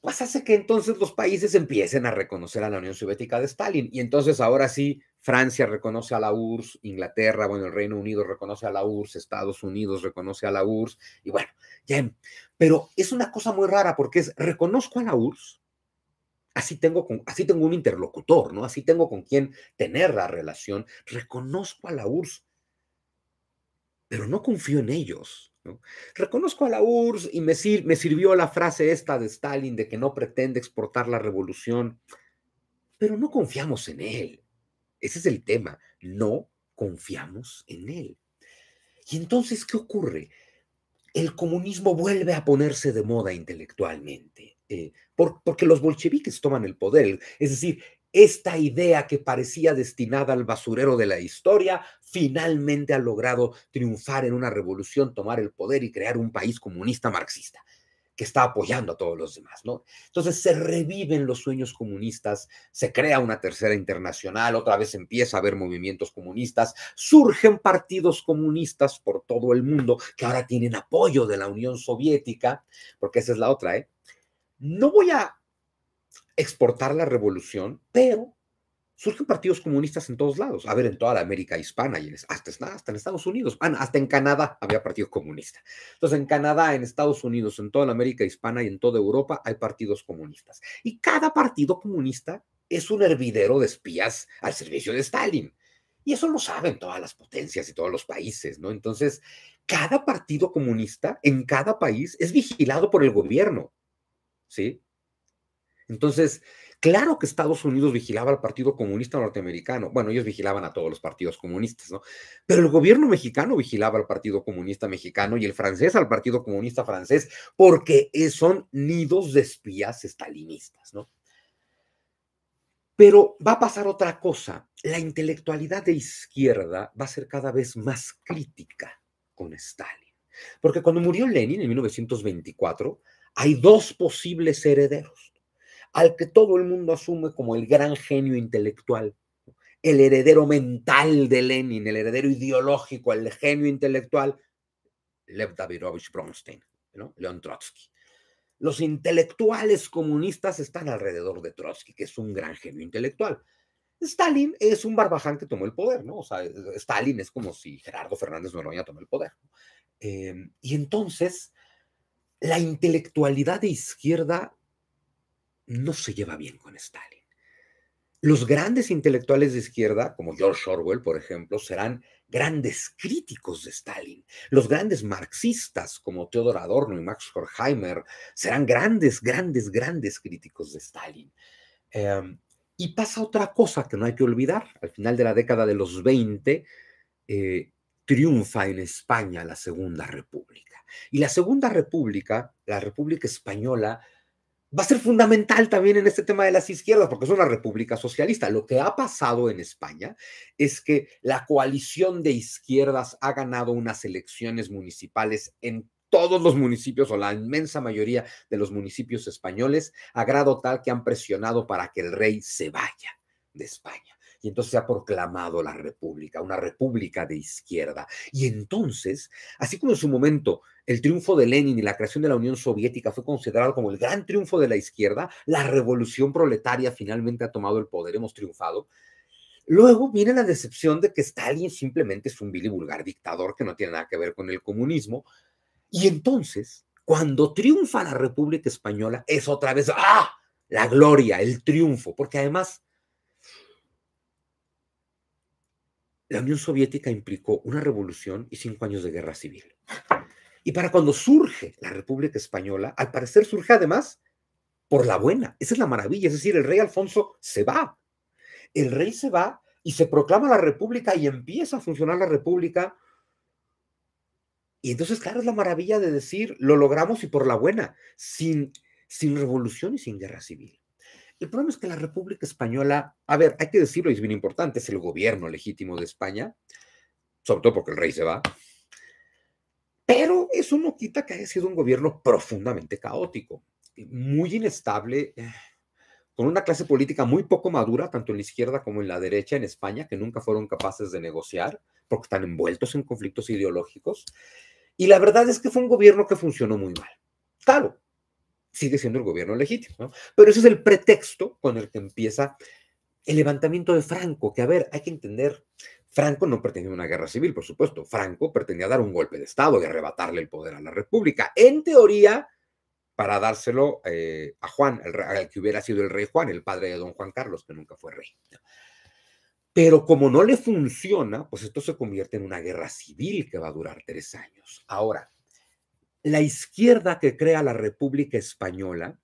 pues hace que entonces los países empiecen a reconocer a la Unión Soviética de Stalin. Y entonces ahora sí, Francia reconoce a la URSS, Inglaterra, bueno, el Reino Unido reconoce a la URSS, Estados Unidos reconoce a la URSS, y bueno, ya. Pero es una cosa muy rara porque es, reconozco a la URSS, así tengo, con, así tengo un interlocutor, ¿no? Así tengo con quien tener la relación, reconozco a la URSS, pero no confío en ellos. Reconozco a la URSS y me, sirvió la frase esta de Stalin de que no pretende exportar la revolución, pero no confiamos en él. Ese es el tema, no confiamos en él. Y entonces, ¿qué ocurre? El comunismo vuelve a ponerse de moda intelectualmente, eh, porque los bolcheviques toman el poder, es decir, esta idea que parecía destinada al basurero de la historia finalmente ha logrado triunfar en una revolución, tomar el poder y crear un país comunista marxista que está apoyando a todos los demás, ¿no? Entonces se reviven los sueños comunistas, se crea una tercera internacional, otra vez empieza a haber movimientos comunistas, surgen partidos comunistas por todo el mundo que ahora tienen apoyo de la Unión Soviética, porque esa es la otra, ¿eh? No voy a exportar la revolución, pero surgen partidos comunistas en todos lados. A ver, en toda la América hispana y en, hasta, en Estados Unidos. Ah, hasta en Canadá había partido comunista. Entonces, en Canadá, en Estados Unidos, en toda la América hispana y en toda Europa hay partidos comunistas. Y cada partido comunista es un hervidero de espías al servicio de Stalin. Y eso lo saben todas las potencias y todos los países, ¿no? Entonces, cada partido comunista en cada país es vigilado por el gobierno, ¿sí? Entonces, claro que Estados Unidos vigilaba al Partido Comunista Norteamericano. Bueno, ellos vigilaban a todos los partidos comunistas, ¿no? Pero el gobierno mexicano vigilaba al Partido Comunista Mexicano y el francés al Partido Comunista Francés, porque son nidos de espías estalinistas, ¿no? Pero va a pasar otra cosa. La intelectualidad de izquierda va a ser cada vez más crítica con Stalin. Porque cuando murió Lenin en 1924, hay dos posibles herederos al que todo el mundo asume como el gran genio intelectual, el heredero mental de Lenin, el heredero ideológico, el genio intelectual, Lev Davidovich Bronstein, ¿no? León Trotsky. Los intelectuales comunistas están alrededor de Trotsky, que es un gran genio intelectual. Stalin es un barbaján que tomó el poder, ¿no? O sea, Stalin es como si Gerardo Fernández Noroña tomó el poder. Em, y entonces, la intelectualidad de izquierda no se lleva bien con Stalin. Los grandes intelectuales de izquierda, como George Orwell, por ejemplo, serán grandes críticos de Stalin. Los grandes marxistas, como Theodor Adorno y Max Horkheimer, serán grandes, grandes, grandes críticos de Stalin. Em, y pasa otra cosa que no hay que olvidar. Al final de la década de los 20, eh, triunfa en España la Segunda República. Y la Segunda República, la República Española, va a ser fundamental también en este tema de las izquierdas, porque es una república socialista. Lo que ha pasado en España es que la coalición de izquierdas ha ganado unas elecciones municipales en todos los municipios o la inmensa mayoría de los municipios españoles, a grado tal que han presionado para que el rey se vaya de España y entonces se ha proclamado la república, una república de izquierda. Y entonces, así como en su momento el triunfo de Lenin y la creación de la Unión Soviética fue considerado como el gran triunfo de la izquierda, la revolución proletaria finalmente ha tomado el poder, hemos triunfado. Luego viene la decepción de que Stalin simplemente es un vil y vulgar dictador que no tiene nada que ver con el comunismo. Y entonces, cuando triunfa la República Española, es otra vez, ¡ah! La gloria, el triunfo, porque además la Unión Soviética implicó una revolución y cinco años de guerra civil. Y para cuando surge la República Española, al parecer surge además por la buena. Esa es la maravilla. Es decir, el rey Alfonso se va. El rey se va y se proclama la República y empieza a funcionar la República. Y entonces, claro, es la maravilla de decir, lo logramos y por la buena, sin, sin revolución y sin guerra civil. El problema es que la República Española, a ver, hay que decirlo, es bien importante, es el gobierno legítimo de España, sobre todo porque el rey se va, pero eso no quita que haya sido un gobierno profundamente caótico, muy inestable, con una clase política muy poco madura, tanto en la izquierda como en la derecha en España, que nunca fueron capaces de negociar porque están envueltos en conflictos ideológicos. Y la verdad es que fue un gobierno que funcionó muy mal. Claro, sigue siendo el gobierno legítimo. ¿no? Pero ese es el pretexto con el que empieza el levantamiento de Franco, que a ver, hay que entender, Franco no pretendía una guerra civil, por supuesto, Franco pretendía dar un golpe de Estado y arrebatarle el poder a la República, en teoría, para dárselo eh, a Juan, al que hubiera sido el rey Juan, el padre de don Juan Carlos, que nunca fue rey. Pero como no le funciona, pues esto se convierte en una guerra civil que va a durar tres años. Ahora, la izquierda que crea la República Española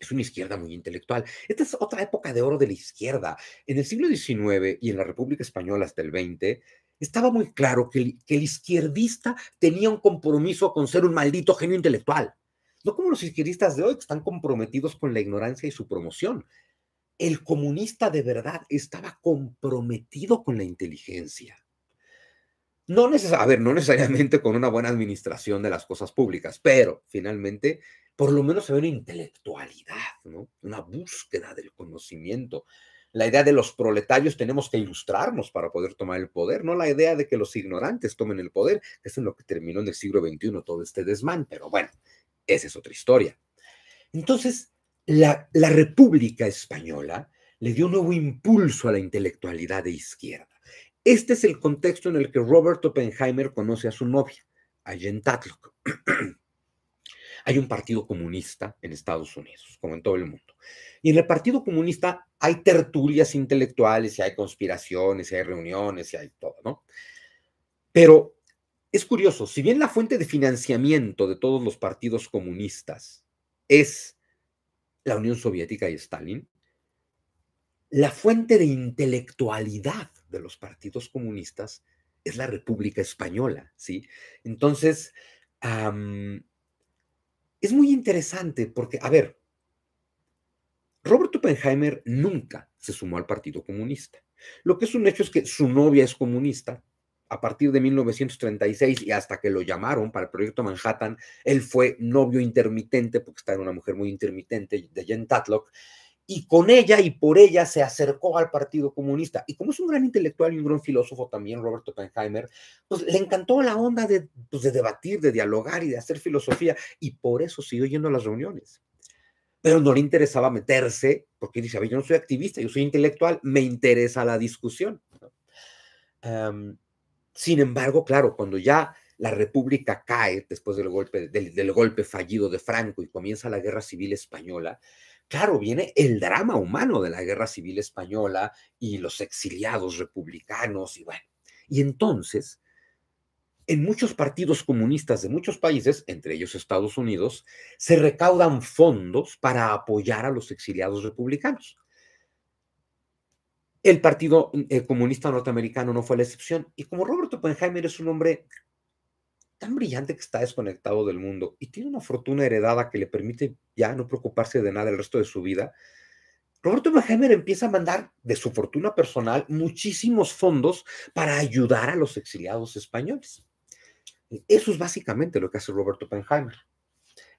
es una izquierda muy intelectual. Esta es otra época de oro de la izquierda. En el siglo XIX y en la República Española hasta el XX, estaba muy claro que el, izquierdista tenía un compromiso con ser un maldito genio intelectual. No como los izquierdistas de hoy que están comprometidos con la ignorancia y su promoción. El comunista de verdad estaba comprometido con la inteligencia. No a ver, no necesariamente con una buena administración de las cosas públicas, pero finalmente por lo menos se ve una intelectualidad, ¿no? una búsqueda del conocimiento. La idea de los proletarios tenemos que ilustrarnos para poder tomar el poder, no la idea de que los ignorantes tomen el poder, que es en lo que terminó en el siglo XXI todo este desmán, pero bueno, esa es otra historia. Entonces, la, la República Española le dio un nuevo impulso a la intelectualidad de izquierda. Este es el contexto en el que Robert Oppenheimer conoce a su novia, a Jen Tatlock. hay un partido comunista en Estados Unidos, como en todo el mundo. Y en el Partido Comunista hay tertulias intelectuales, y hay conspiraciones, y hay reuniones, y hay todo, ¿no? Pero es curioso, si bien la fuente de financiamiento de todos los partidos comunistas es la Unión Soviética y Stalin, la fuente de intelectualidad de los partidos comunistas es la República Española, ¿sí? Entonces, es muy interesante porque, a ver, Robert Oppenheimer nunca se sumó al Partido Comunista. Lo que es un hecho es que su novia es comunista. A partir de 1936 y hasta que lo llamaron para el proyecto Manhattan, él fue novio intermitente, porque estaba en una mujer muy intermitente, de Jen Tatlock, y con ella y por ella se acercó al Partido Comunista. Y como es un gran intelectual y un gran filósofo también, Robert Oppenheimer, pues le encantó la onda de, pues, de debatir, de dialogar y de hacer filosofía, y por eso siguió yendo a las reuniones. Pero no le interesaba meterse, porque dice, a ver, yo no soy activista, yo soy intelectual, me interesa la discusión. Em, sin embargo, claro, cuando ya la República cae después del golpe, del golpe fallido de Franco y comienza la Guerra Civil Española, claro, viene el drama humano de la guerra civil española y los exiliados republicanos y bueno. Y entonces, en muchos partidos comunistas de muchos países, entre ellos Estados Unidos, se recaudan fondos para apoyar a los exiliados republicanos. El Partido eh, Comunista Norteamericano no fue la excepción. Y como Roberto Oppenheimer es un hombre tan brillante que está desconectado del mundo y tiene una fortuna heredada que le permite ya no preocuparse de nada el resto de su vida, Roberto Oppenheimer empieza a mandar de su fortuna personal muchísimos fondos para ayudar a los exiliados españoles. Eso es básicamente lo que hace Roberto Oppenheimer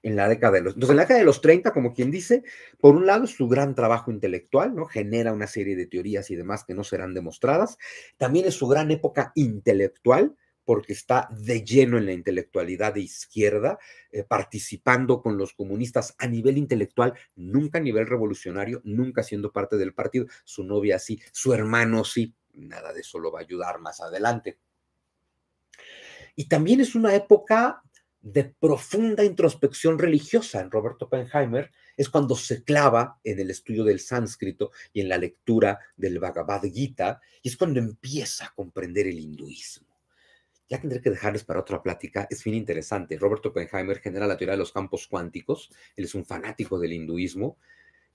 en la década de los... la década de los 30, como quien dice, por un lado su gran trabajo intelectual, ¿no? Genera una serie de teorías y demás que no serán demostradas. También es su gran época intelectual, porque está de lleno en la intelectualidad de izquierda, eh, participando con los comunistas a nivel intelectual, nunca a nivel revolucionario, nunca siendo parte del partido, su novia sí, su hermano sí, nada de eso lo va a ayudar más adelante. Y también es una época de profunda introspección religiosa en Roberto Oppenheimer, es cuando se clava en el estudio del sánscrito y en la lectura del Bhagavad Gita, y es cuando empieza a comprender el hinduismo ya tendré que dejarles para otra plática, es bien interesante. Roberto Oppenheimer genera la teoría de los campos cuánticos, él es un fanático del hinduismo.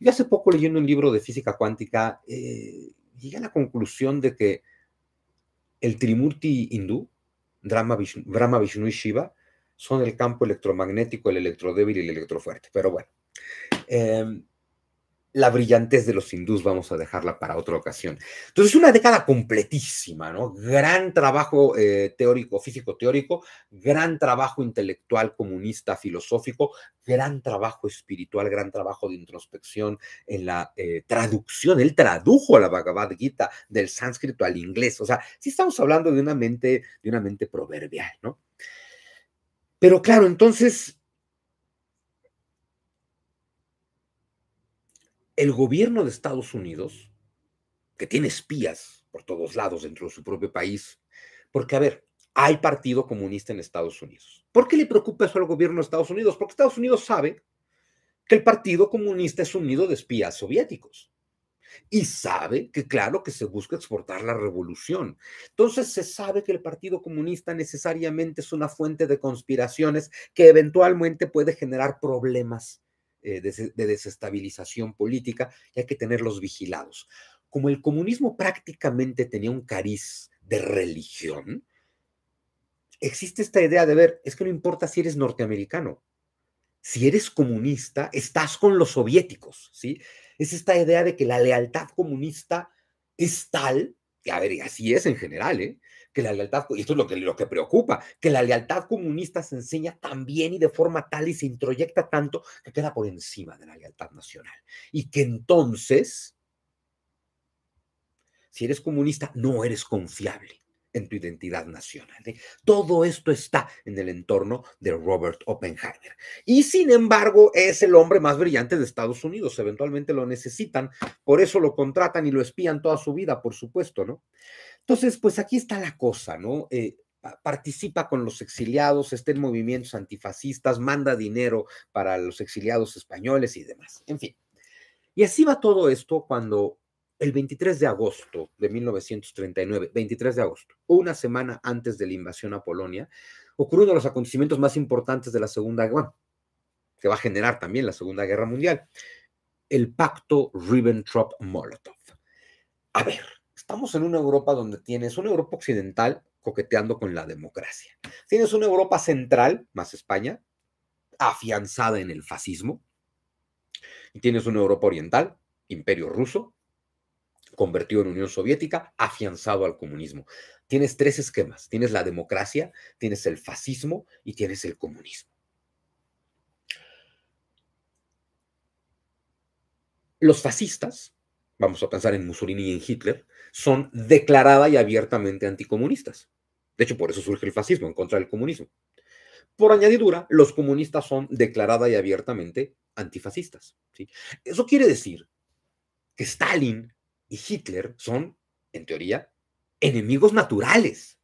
y hace poco leyendo un libro de física cuántica, eh, llegué a la conclusión de que el Trimurti hindú, Brahma, Vishnu, y Shiva, son el campo electromagnético, el electrodébil y el electrofuerte. Pero bueno, eh, la brillantez de los hindús vamos a dejarla para otra ocasión. Entonces, una década completísima, ¿no? Gran trabajo eh, teórico, físico-teórico, gran trabajo intelectual, comunista, filosófico, gran trabajo espiritual, gran trabajo de introspección en la eh, traducción. Él tradujo la Bhagavad Gita del sánscrito al inglés. O sea, sí estamos hablando de una mente, de una mente proverbial, ¿no? Pero claro, entonces el gobierno de Estados Unidos, que tiene espías por todos lados dentro de su propio país, porque, a ver, hay partido comunista en Estados Unidos. ¿Por qué le preocupa eso al gobierno de Estados Unidos? Porque Estados Unidos sabe que el Partido Comunista es un nido de espías soviéticos. Y sabe que, claro, que se busca exportar la revolución. Entonces se sabe que el Partido Comunista necesariamente es una fuente de conspiraciones que eventualmente puede generar problemas eh, de, desestabilización política y hay que tenerlos vigilados. Como el comunismo prácticamente tenía un cariz de religión, existe esta idea de ver, es que no importa si eres norteamericano, si eres comunista, estás con los soviéticos, ¿sí? Es esta idea de que la lealtad comunista es tal, a ver, así es en general, ¿eh? la lealtad, y esto es lo que, lo que preocupa, que la lealtad comunista se enseña tan bien y de forma tal y se introyecta tanto que queda por encima de la lealtad nacional. Y que entonces, si eres comunista, no eres confiable en tu identidad nacional. ¿eh? Todo esto está en el entorno de Robert Oppenheimer. Y sin embargo, es el hombre más brillante de Estados Unidos. Eventualmente lo necesitan, por eso lo contratan y lo espían toda su vida, por supuesto, ¿no? Entonces, pues aquí está la cosa, ¿no? Eh, participa con los exiliados, está en movimientos antifascistas, manda dinero para los exiliados españoles y demás. En fin. Y así va todo esto cuando el 23 de agosto de 1939, 23 de agosto, una semana antes de la invasión a Polonia, ocurre uno de los acontecimientos más importantes de la Segunda Guerra, que va a generar también la Segunda Guerra Mundial, el pacto Ribbentrop-Molotov. A ver, estamos en una Europa donde tienes una Europa occidental coqueteando con la democracia. Tienes una Europa central, más España, afianzada en el fascismo. Y tienes una Europa oriental, imperio ruso, convertido en Unión Soviética, afianzado al comunismo. Tienes tres esquemas. Tienes la democracia, tienes el fascismo y tienes el comunismo. Los fascistas, vamos a pensar en Mussolini y en Hitler, son declarada y abiertamente anticomunistas. De hecho, por eso surge el fascismo, en contra del comunismo. Por añadidura, los comunistas son declarada y abiertamente antifascistas. ¿sí? Eso quiere decir que Stalin y Hitler son, en teoría, enemigos naturales.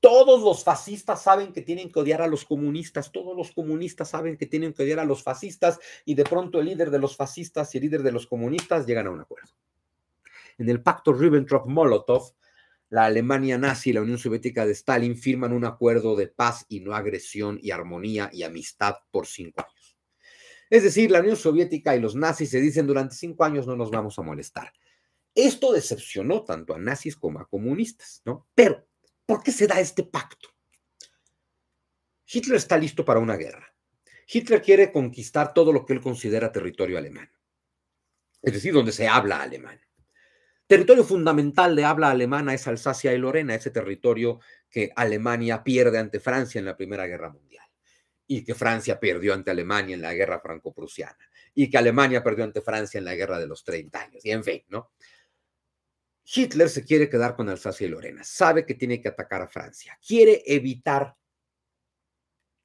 Todos los fascistas saben que tienen que odiar a los comunistas, todos los comunistas saben que tienen que odiar a los fascistas y de pronto el líder de los fascistas y el líder de los comunistas llegan a un acuerdo. En el pacto Ribbentrop-Molotov, la Alemania nazi y la Unión Soviética de Stalin firman un acuerdo de paz y no agresión y armonía y amistad por cinco años. Es decir, la Unión Soviética y los nazis se dicen durante cinco años no nos vamos a molestar. Esto decepcionó tanto a nazis como a comunistas, ¿no? Pero, ¿por qué se da este pacto? Hitler está listo para una guerra. Hitler quiere conquistar todo lo que él considera territorio alemán, es decir, donde se habla alemán. Territorio fundamental de habla alemana es Alsacia y Lorena, ese territorio que Alemania pierde ante Francia en la Primera Guerra Mundial y que Francia perdió ante Alemania en la guerra franco-prusiana y que Alemania perdió ante Francia en la guerra de los 30 años y en fin, ¿no? Hitler se quiere quedar con Alsacia y Lorena, sabe que tiene que atacar a Francia, quiere evitar,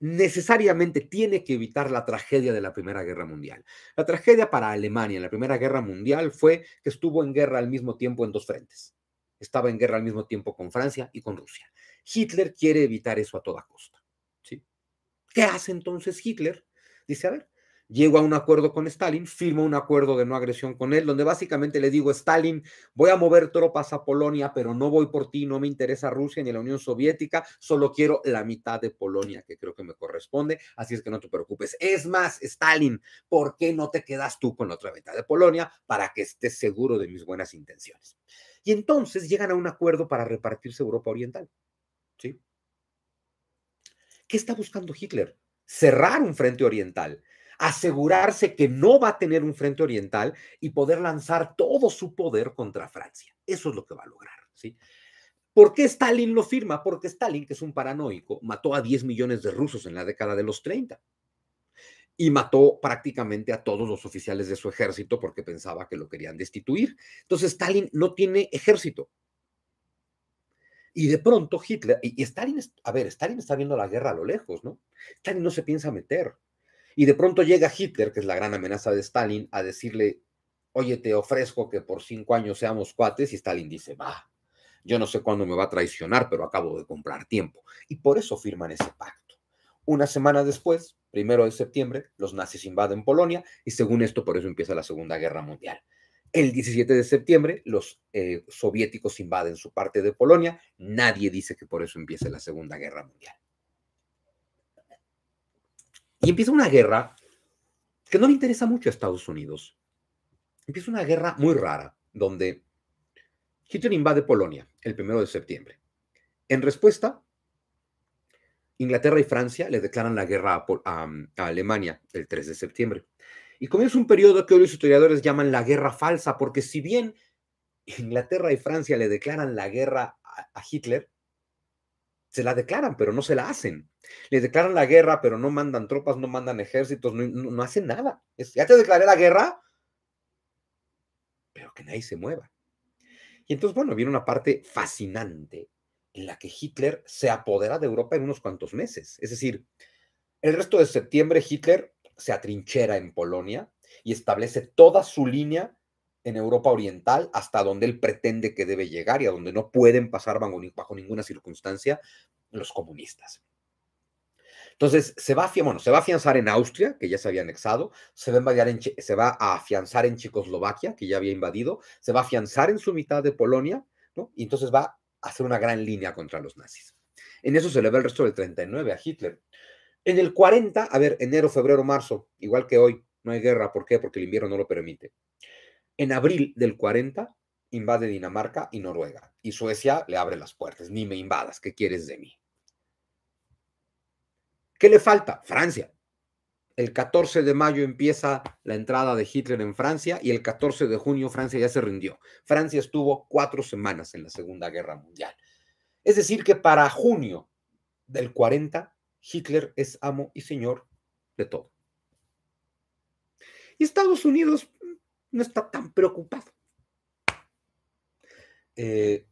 necesariamente tiene que evitar la tragedia de la Primera Guerra Mundial. La tragedia para Alemania en la Primera Guerra Mundial fue que estuvo en guerra al mismo tiempo en dos frentes. Estaba en guerra al mismo tiempo con Francia y con Rusia. Hitler quiere evitar eso a toda costa. ¿Qué hace entonces Hitler? Dice, a ver, llego a un acuerdo con Stalin, firmo un acuerdo de no agresión con él, donde básicamente le digo, Stalin, voy a mover tropas a Polonia, pero no voy por ti, no me interesa Rusia ni la Unión Soviética, solo quiero la mitad de Polonia, que creo que me corresponde, así es que no te preocupes. Es más, Stalin, ¿por qué no te quedas tú con otra mitad de Polonia para que estés seguro de mis buenas intenciones? Y entonces llegan a un acuerdo para repartirse Europa Oriental. ¿Sí? ¿Qué está buscando Hitler? Cerrar un frente oriental, asegurarse que no va a tener un frente oriental y poder lanzar todo su poder contra Francia. Eso es lo que va a lograr, ¿sí? ¿Por qué Stalin lo firma? Porque Stalin, que es un paranoico, mató a 10 millones de rusos en la década de los 30 y mató prácticamente a todos los oficiales de su ejército porque pensaba que lo querían destituir. Entonces Stalin no tiene ejército, y de pronto Hitler, y, Stalin, a ver, Stalin está viendo la guerra a lo lejos, ¿no? Stalin no se piensa meter. Y de pronto llega Hitler, que es la gran amenaza de Stalin, a decirle, oye, te ofrezco que por cinco años seamos cuates, y Stalin dice, va, yo no sé cuándo me va a traicionar, pero acabo de comprar tiempo. Y por eso firman ese pacto. Una semana después, primero de septiembre, los nazis invaden Polonia, y según esto, por eso empieza la Segunda Guerra Mundial. El 17 de septiembre los eh, soviéticos invaden su parte de Polonia. Nadie dice que por eso empieza la Segunda Guerra Mundial. Y empieza una guerra que no le interesa mucho a Estados Unidos. Empieza una guerra muy rara, donde Hitler invade Polonia el 1 de septiembre. En respuesta, Inglaterra y Francia le declaran la guerra a, a Alemania el 3 de septiembre. Y comienza un periodo que hoy los historiadores llaman la guerra falsa, porque si bien Inglaterra y Francia le declaran la guerra a Hitler, se la declaran, pero no se la hacen. Le declaran la guerra, pero no mandan tropas, no mandan ejércitos, no, hacen nada. Es, ya te declaré la guerra, pero que nadie se mueva. Y entonces, bueno, viene una parte fascinante en la que Hitler se apodera de Europa en unos cuantos meses. Es decir, el resto de septiembre Hitler se atrinchera en Polonia y establece toda su línea en Europa Oriental hasta donde él pretende que debe llegar y a donde no pueden pasar bajo, ninguna circunstancia los comunistas. Entonces, se va, a, afianzar en Austria, que ya se había anexado, se va, a afianzar en Checoslovaquia, que ya había invadido, se va a afianzar en su mitad de Polonia, y entonces va a hacer una gran línea contra los nazis. En eso se le ve el resto del 39 a Hitler. En el 40, a ver, enero, febrero, marzo, igual que hoy, no hay guerra. ¿Por qué? Porque el invierno no lo permite. En abril del 40 invade Dinamarca y Noruega. Y Suecia le abre las puertas. Ni me invadas, ¿qué quieres de mí? ¿Qué le falta? Francia. El 14 de mayo empieza la entrada de Hitler en Francia y el 14 de junio Francia ya se rindió. Francia estuvo cuatro semanas en la Segunda Guerra Mundial. Es decir, que para junio del 40 Hitler es amo y señor de todo. Y Estados Unidos no está tan preocupado. Eh,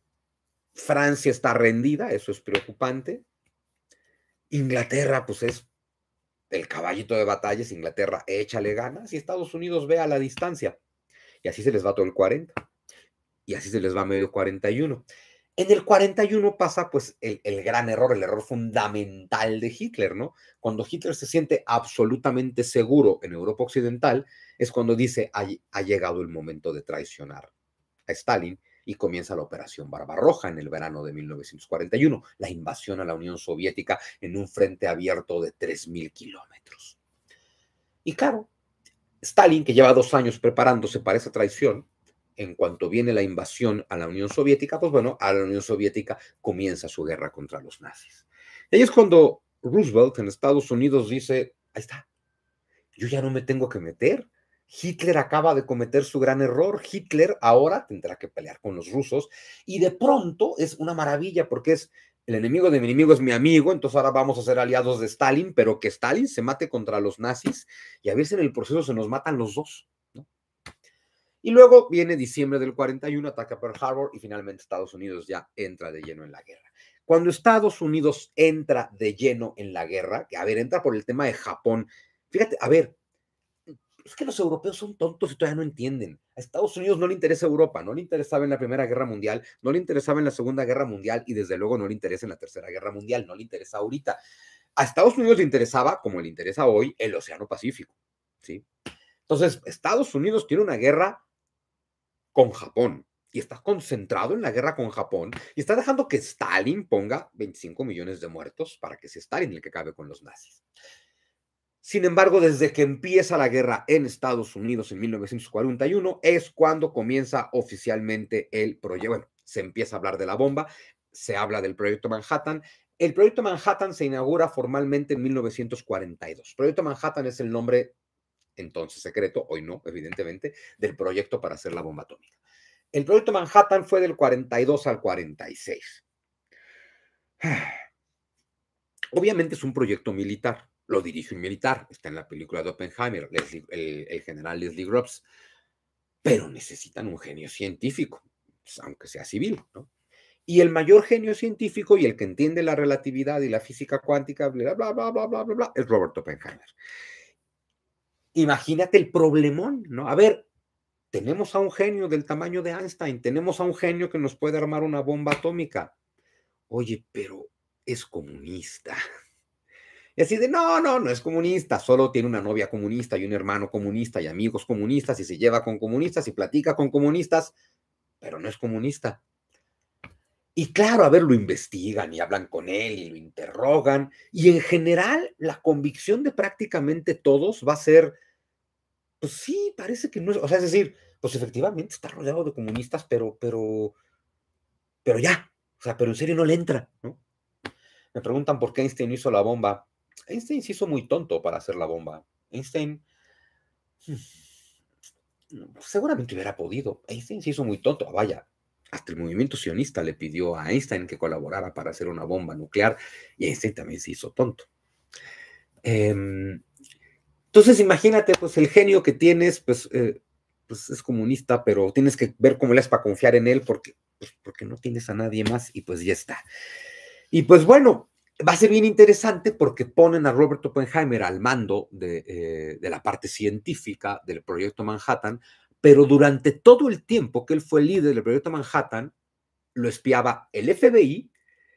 Francia está rendida, eso es preocupante. Inglaterra, pues es el caballito de batallas. Inglaterra, échale ganas. Y Estados Unidos ve a la distancia. Y así se les va todo el 40. Y así se les va medio 41. En el 41 pasa pues el, gran error, el error fundamental de Hitler, ¿no? Cuando Hitler se siente absolutamente seguro en Europa Occidental, es cuando dice, ha, ha llegado el momento de traicionar a Stalin y comienza la Operación Barbarroja en el verano de 1941, la invasión a la Unión Soviética en un frente abierto de 3.000 kilómetros. Y claro, Stalin, que lleva dos años preparándose para esa traición, en cuanto viene la invasión a la Unión Soviética, pues bueno, a la Unión Soviética comienza su guerra contra los nazis. Y ahí es cuando Roosevelt en Estados Unidos dice, ahí está, yo ya no me tengo que meter. Hitler acaba de cometer su gran error, Hitler ahora tendrá que pelear con los rusos y de pronto es una maravilla porque es el enemigo de mi enemigo es mi amigo, entonces ahora vamos a ser aliados de Stalin, pero que Stalin se mate contra los nazis y a veces en el proceso se nos matan los dos. Y luego viene diciembre del 41, ataca Pearl Harbor y finalmente Estados Unidos ya entra de lleno en la guerra. Cuando Estados Unidos entra de lleno en la guerra, que a ver, entra por el tema de Japón, fíjate, a ver, es que los europeos son tontos y todavía no entienden. A Estados Unidos no le interesa Europa, no le interesaba en la Primera Guerra Mundial, no le interesaba en la Segunda Guerra Mundial y desde luego no le interesa en la Tercera Guerra Mundial, no le interesa ahorita. A Estados Unidos le interesaba, como le interesa hoy, el Océano Pacífico, ¿sí? Entonces, Estados Unidos tiene una guerra con Japón y está concentrado en la guerra con Japón y está dejando que Stalin ponga 25 millones de muertos para que sea Stalin el que acabe con los nazis. Sin embargo, desde que empieza la guerra en Estados Unidos en 1941 es cuando comienza oficialmente el proyecto. Bueno, se empieza a hablar de la bomba, se habla del proyecto Manhattan. El proyecto Manhattan se inaugura formalmente en 1942. Proyecto Manhattan es el nombre entonces secreto, hoy no, evidentemente, del proyecto para hacer la bomba atómica. El proyecto Manhattan fue del 42 al 46. Obviamente es un proyecto militar, lo dirige un militar, está en la película de Oppenheimer, el, general Leslie Groves pero necesitan un genio científico, pues, aunque sea civil, ¿no? Y el mayor genio científico y el que entiende la relatividad y la física cuántica, bla, bla, bla, bla, bla, bla es Robert Oppenheimer imagínate el problemón, ¿no? A ver, tenemos a un genio del tamaño de Einstein, tenemos a un genio que nos puede armar una bomba atómica. Oye, pero es comunista. Y así de, no, no, no es comunista, solo tiene una novia comunista y un hermano comunista y amigos comunistas y se lleva con comunistas y platica con comunistas, pero no es comunista. Y claro, a ver, lo investigan y hablan con él y lo interrogan. Y en general, la convicción de prácticamente todos va a ser, pues sí, parece que no es, o sea, es decir, pues efectivamente está rodeado de comunistas, pero, pero, pero ya, o sea, pero en serio no le entra, ¿no? Me preguntan por qué Einstein hizo la bomba. Einstein se hizo muy tonto para hacer la bomba. Einstein hmm, seguramente hubiera podido. Einstein se hizo muy tonto, ah, vaya, hasta el movimiento sionista le pidió a Einstein que colaborara para hacer una bomba nuclear y Einstein también se hizo tonto. Em, entonces imagínate, pues el genio que tienes, pues, eh, pues, es comunista, pero tienes que ver cómo le es para confiar en él porque, pues, porque no tienes a nadie más y pues ya está. Y pues bueno, va a ser bien interesante porque ponen a Robert Oppenheimer al mando de eh, la parte científica del proyecto Manhattan pero durante todo el tiempo que él fue líder del proyecto Manhattan, lo espiaba el FBI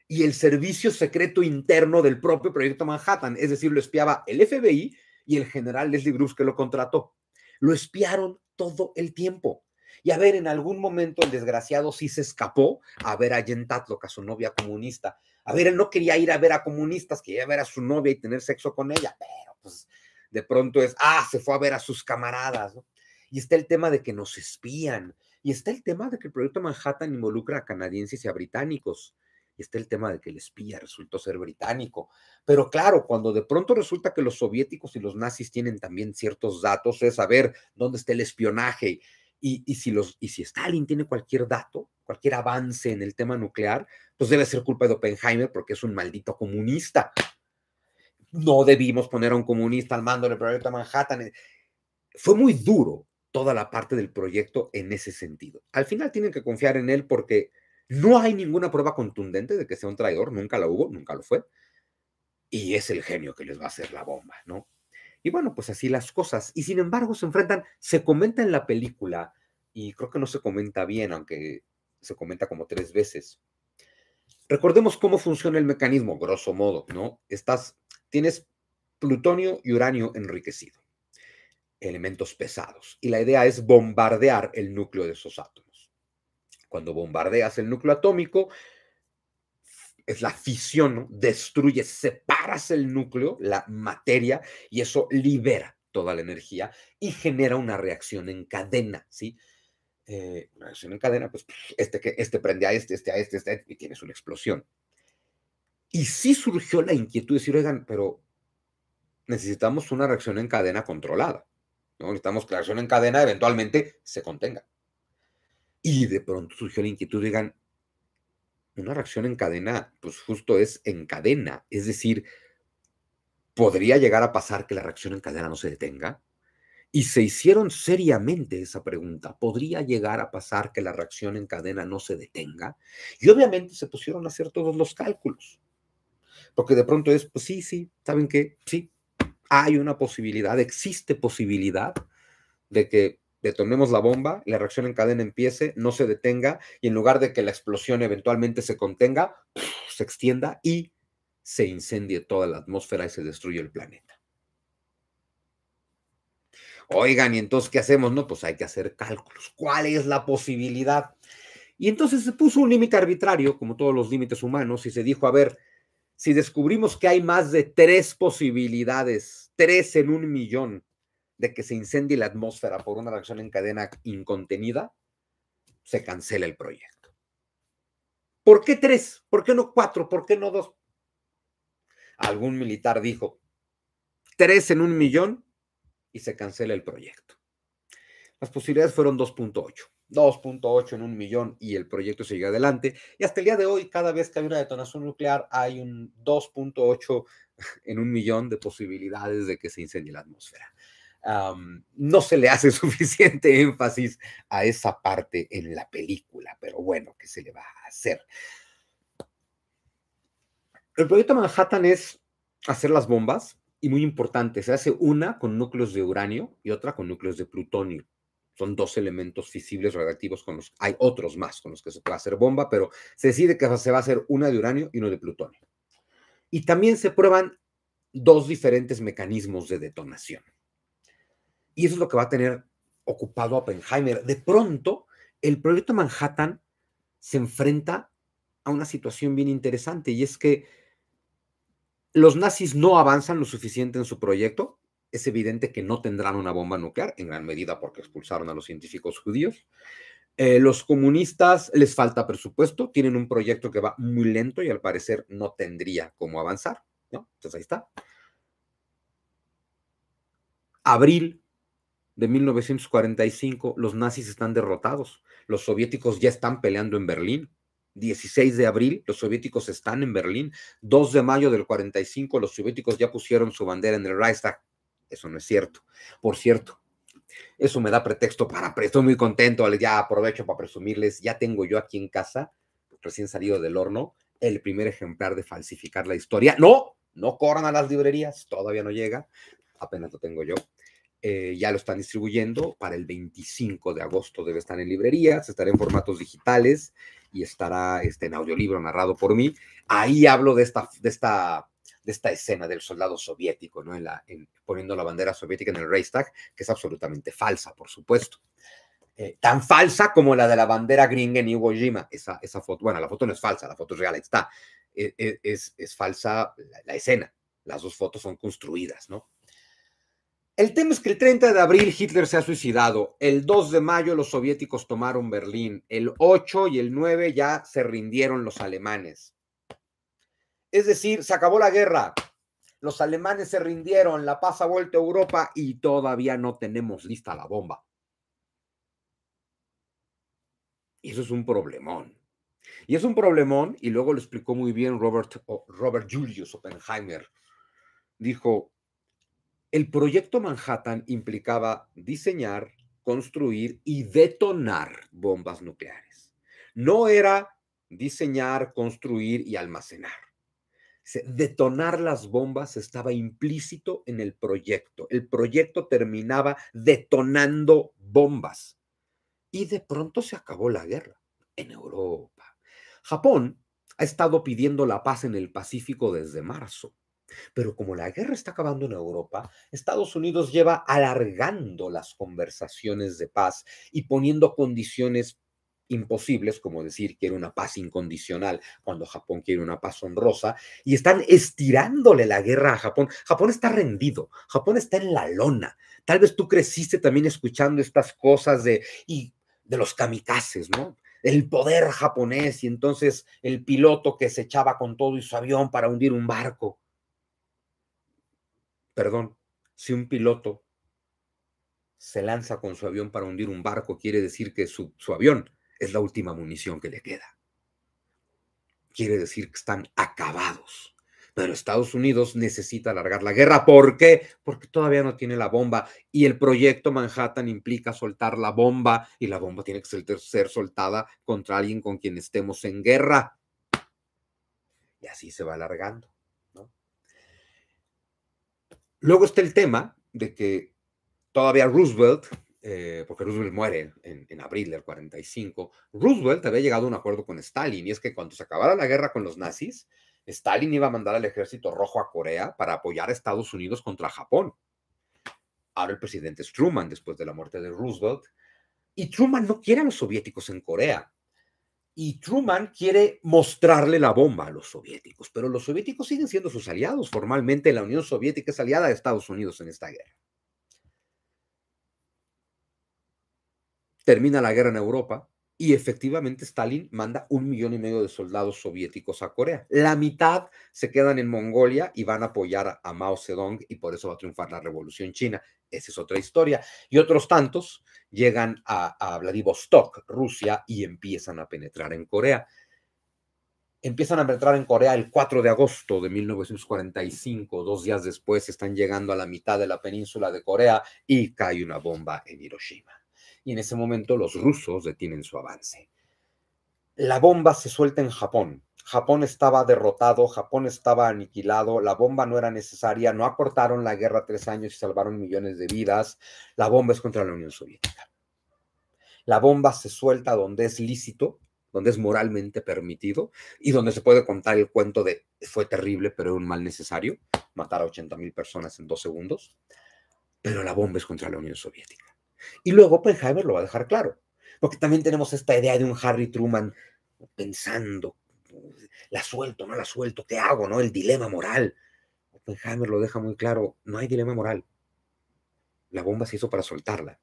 y el servicio secreto interno del propio proyecto Manhattan, es decir, lo espiaba el FBI y el general Leslie Bruce que lo contrató. Lo espiaron todo el tiempo. Y a ver, en algún momento el desgraciado sí se escapó a ver a Jen Tatlock, a su novia comunista. A ver, él no quería ir a ver a comunistas, quería ver a su novia y tener sexo con ella, pero pues de pronto es, ah, se fue a ver a sus camaradas, ¿no? y está el tema de que nos espían, y está el tema de que el proyecto Manhattan involucra a canadienses y a británicos, y está el tema de que el espía resultó ser británico. Pero claro, cuando de pronto resulta que los soviéticos y los nazis tienen también ciertos datos, es saber dónde está el espionaje. Y, si los, y si Stalin tiene cualquier dato, cualquier avance en el tema nuclear, pues debe ser culpa de Oppenheimer porque es un maldito comunista. No debimos poner a un comunista al mando del proyecto Manhattan. Fue muy duro toda la parte del proyecto en ese sentido. Al final tienen que confiar en él porque no hay ninguna prueba contundente de que sea un traidor, nunca la hubo, nunca lo fue, y es el genio que les va a hacer la bomba, ¿no? Y bueno, pues así las cosas. Y sin embargo, se enfrentan, se comenta en la película, y creo que no se comenta bien, aunque se comenta como tres veces. Recordemos cómo funciona el mecanismo, grosso modo, ¿no? Estás, tienes plutonio y uranio enriquecido elementos pesados. Y la idea es bombardear el núcleo de esos átomos. Cuando bombardeas el núcleo atómico, es la fisión, destruye destruyes, separas el núcleo, la materia, y eso libera toda la energía y genera una reacción en cadena, ¿sí? Eh, una reacción en cadena, pues este, que, este prende a este, este a este, este, y tienes una explosión. Y sí surgió la inquietud de decir, oigan, pero necesitamos una reacción en cadena controlada. Necesitamos que la reacción en cadena eventualmente se contenga. Y de pronto surgió la inquietud, digan, una reacción en cadena, pues justo es en cadena, es decir, podría llegar a pasar que la reacción en cadena no se detenga. Y se hicieron seriamente esa pregunta, ¿podría llegar a pasar que la reacción en cadena no se detenga? Y obviamente se pusieron a hacer todos los cálculos, porque de pronto es, pues sí, sí, ¿saben qué? Sí, hay una posibilidad, existe posibilidad de que detonemos la bomba, la reacción en cadena empiece, no se detenga y en lugar de que la explosión eventualmente se contenga, se extienda y se incendie toda la atmósfera y se destruye el planeta. Oigan, ¿y entonces qué hacemos? No, pues hay que hacer cálculos. ¿Cuál es la posibilidad? Y entonces se puso un límite arbitrario, como todos los límites humanos, y se dijo, a ver, si descubrimos que hay más de tres posibilidades, tres en un millón, de que se incendie la atmósfera por una reacción en cadena incontenida, se cancela el proyecto. ¿Por qué tres? ¿Por qué no cuatro? ¿Por qué no dos? Algún militar dijo, tres en un millón y se cancela el proyecto. Las posibilidades fueron 2.8. 2.8 en un millón y el proyecto sigue adelante. Y hasta el día de hoy, cada vez que hay una detonación nuclear, hay un 2.8 en un millón de posibilidades de que se incendie la atmósfera. no se le hace suficiente énfasis a esa parte en la película, pero bueno, ¿qué se le va a hacer? El proyecto Manhattan es hacer las bombas y muy importante, se hace una con núcleos de uranio y otra con núcleos de plutonio. Son dos elementos fisibles radiactivos con los... Hay otros más con los que se puede hacer bomba, pero se decide que se va a hacer una de uranio y uno de plutonio. Y también se prueban dos diferentes mecanismos de detonación. Y eso es lo que va a tener ocupado Oppenheimer. De pronto, el proyecto Manhattan se enfrenta a una situación bien interesante y es que los nazis no avanzan lo suficiente en su proyecto es evidente que no tendrán una bomba nuclear, en gran medida porque expulsaron a los científicos judíos. Eh, los comunistas les falta presupuesto, tienen un proyecto que va muy lento y al parecer no tendría cómo avanzar, ¿no? Entonces ahí está. Abril de 1945, los nazis están derrotados, los soviéticos ya están peleando en Berlín. 16 de abril, los soviéticos están en Berlín. 2 de mayo del 45, los soviéticos ya pusieron su bandera en el Reichstag eso no es cierto. Por cierto, eso me da pretexto para, estoy muy contento, ya aprovecho para presumirles, ya tengo yo aquí en casa, recién salido del horno, el primer ejemplar de falsificar la historia. No, no corran a las librerías, todavía no llega, apenas lo tengo yo. Eh, ya lo están distribuyendo para el 25 de agosto, debe estar en librerías, estará en formatos digitales y estará este, en audiolibro narrado por mí. Ahí hablo de esta, de esta de esta escena del soldado soviético, ¿no? En la, poniendo la bandera soviética en el Reichstag, que es absolutamente falsa, por supuesto. Eh, tan falsa como la de la bandera gringa en Iwo Jima. Esa, foto, bueno, la foto no es falsa, la foto es real, está. E, e, es, falsa la, escena. Las dos fotos son construidas, ¿no? El tema es que el 30 de abril Hitler se ha suicidado, el 2 de mayo los soviéticos tomaron Berlín, el 8 y el 9 ya se rindieron los alemanes. Es decir, se acabó la guerra. Los alemanes se rindieron, la paz ha vuelto a Europa y todavía no tenemos lista la bomba. Y eso es un problemón. Y es un problemón, y luego lo explicó muy bien Robert, Robert Julius Oppenheimer. Dijo, el proyecto Manhattan implicaba diseñar, construir y detonar bombas nucleares. No era diseñar, construir y almacenar. Detonar las bombas estaba implícito en el proyecto. El proyecto terminaba detonando bombas. Y de pronto se acabó la guerra en Europa. Japón ha estado pidiendo la paz en el Pacífico desde marzo. Pero como la guerra está acabando en Europa, Estados Unidos lleva alargando las conversaciones de paz y poniendo condiciones imposibles, como decir que era una paz incondicional cuando Japón quiere una paz honrosa, y están estirándole la guerra a Japón. Japón está rendido, Japón está en la lona. Tal vez tú creciste también escuchando estas cosas de, y de los kamikazes, ¿no? El poder japonés y entonces el piloto que se echaba con todo y su avión para hundir un barco. Perdón, si un piloto se lanza con su avión para hundir un barco, quiere decir que su avión es la última munición que le queda. Quiere decir que están acabados. Pero Estados Unidos necesita alargar la guerra. ¿Por qué? Porque todavía no tiene la bomba y el proyecto Manhattan implica soltar la bomba y la bomba tiene que ser, soltada contra alguien con quien estemos en guerra. Y así se va alargando. Luego está el tema de que todavía Roosevelt, eh, porque Roosevelt muere en, abril del 45, Roosevelt había llegado a un acuerdo con Stalin y es que cuando se acabara la guerra con los nazis, Stalin iba a mandar al ejército rojo a Corea para apoyar a Estados Unidos contra Japón. Ahora el presidente es Truman después de la muerte de Roosevelt y Truman no quiere a los soviéticos en Corea. Y Truman quiere mostrarle la bomba a los soviéticos, pero los soviéticos siguen siendo sus aliados. Formalmente la Unión Soviética es aliada de Estados Unidos en esta guerra. termina la guerra en Europa y efectivamente Stalin manda un millón y medio de soldados soviéticos a Corea. La mitad se quedan en Mongolia y van a apoyar a Mao Zedong y por eso va a triunfar la revolución china. Esa es otra historia. Y otros tantos llegan a, Vladivostok, Rusia, y empiezan a penetrar en Corea. Empiezan a penetrar en Corea el 4 de agosto de 1945. Dos días después están llegando a la mitad de la península de Corea y cae una bomba en Hiroshima y en ese momento los rusos detienen su avance. La bomba se suelta en Japón. Japón estaba derrotado, Japón estaba aniquilado, la bomba no era necesaria, no acortaron la guerra tres años y salvaron millones de vidas. La bomba es contra la Unión Soviética. La bomba se suelta donde es lícito, donde es moralmente permitido y donde se puede contar el cuento de fue terrible, pero era un mal necesario, matar a 80 mil personas en dos segundos. Pero la bomba es contra la Unión Soviética. Y luego Oppenheimer pues, lo va a dejar claro, porque también tenemos esta idea de un Harry Truman pensando, la suelto, no la suelto, ¿qué hago? ¿No? El dilema moral. Oppenheimer pues, lo deja muy claro, no hay dilema moral. La bomba se hizo para soltarla.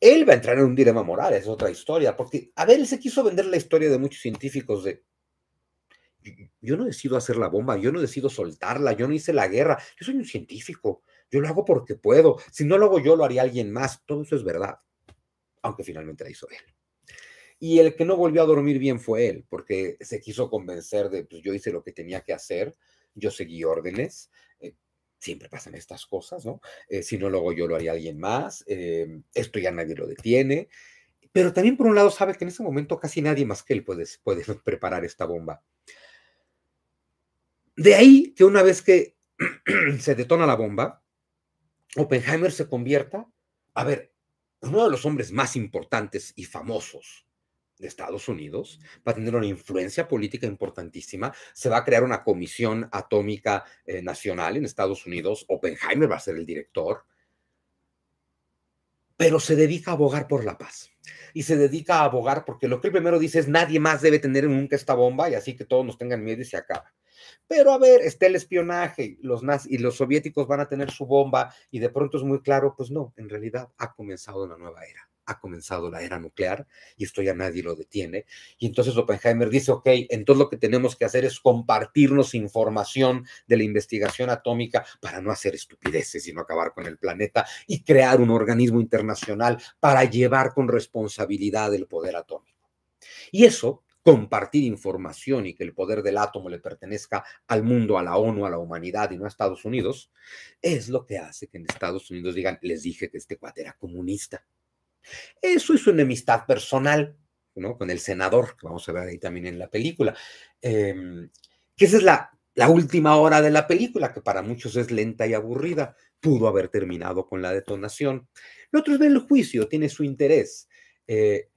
Él va a entrar en un dilema moral, es otra historia, porque, a ver, él se quiso vender la historia de muchos científicos de, yo no decido hacer la bomba, yo no decido soltarla, yo no hice la guerra, yo soy un científico, yo lo hago porque puedo. Si no lo hago yo, lo haría alguien más. Todo eso es verdad, aunque finalmente la hizo él. Y el que no volvió a dormir bien fue él, porque se quiso convencer de, pues yo hice lo que tenía que hacer, yo seguí órdenes. Eh, siempre pasan estas cosas, ¿no? Eh, si no lo hago yo, lo haría alguien más. Em, esto ya nadie lo detiene. Pero también por un lado sabe que en ese momento casi nadie más que él puede preparar esta bomba. De ahí que una vez que se detona la bomba, Oppenheimer se convierta, a ver, uno de los hombres más importantes y famosos de Estados Unidos, va a tener una influencia política importantísima, se va a crear una comisión atómica eh, nacional en Estados Unidos, Oppenheimer va a ser el director, pero se dedica a abogar por la paz y se dedica a abogar porque lo que él primero dice es nadie más debe tener nunca esta bomba y así que todos nos tengan miedo y se acaba. Pero a ver, está el espionaje, los nazis y los soviéticos van a tener su bomba y de pronto es muy claro, pues no, en realidad ha comenzado una nueva era ha comenzado la era nuclear y esto ya nadie lo detiene. Y entonces Oppenheimer dice, ok, entonces lo que tenemos que hacer es compartirnos información de la investigación atómica para no hacer estupideces, y no acabar con el planeta y crear un organismo internacional para llevar con responsabilidad el poder atómico. Y eso compartir información y que el poder del átomo le pertenezca al mundo, a la ONU, a la humanidad y no a Estados Unidos, es lo que hace que en Estados Unidos digan, les dije que este cuate era comunista. Eso es su enemistad personal, ¿no? Con el senador, que vamos a ver ahí también en la película. Em, que esa es la, la última hora de la película, que para muchos es lenta y aburrida. Pudo haber terminado con la detonación. otro ven el juicio, tiene su interés. Eh,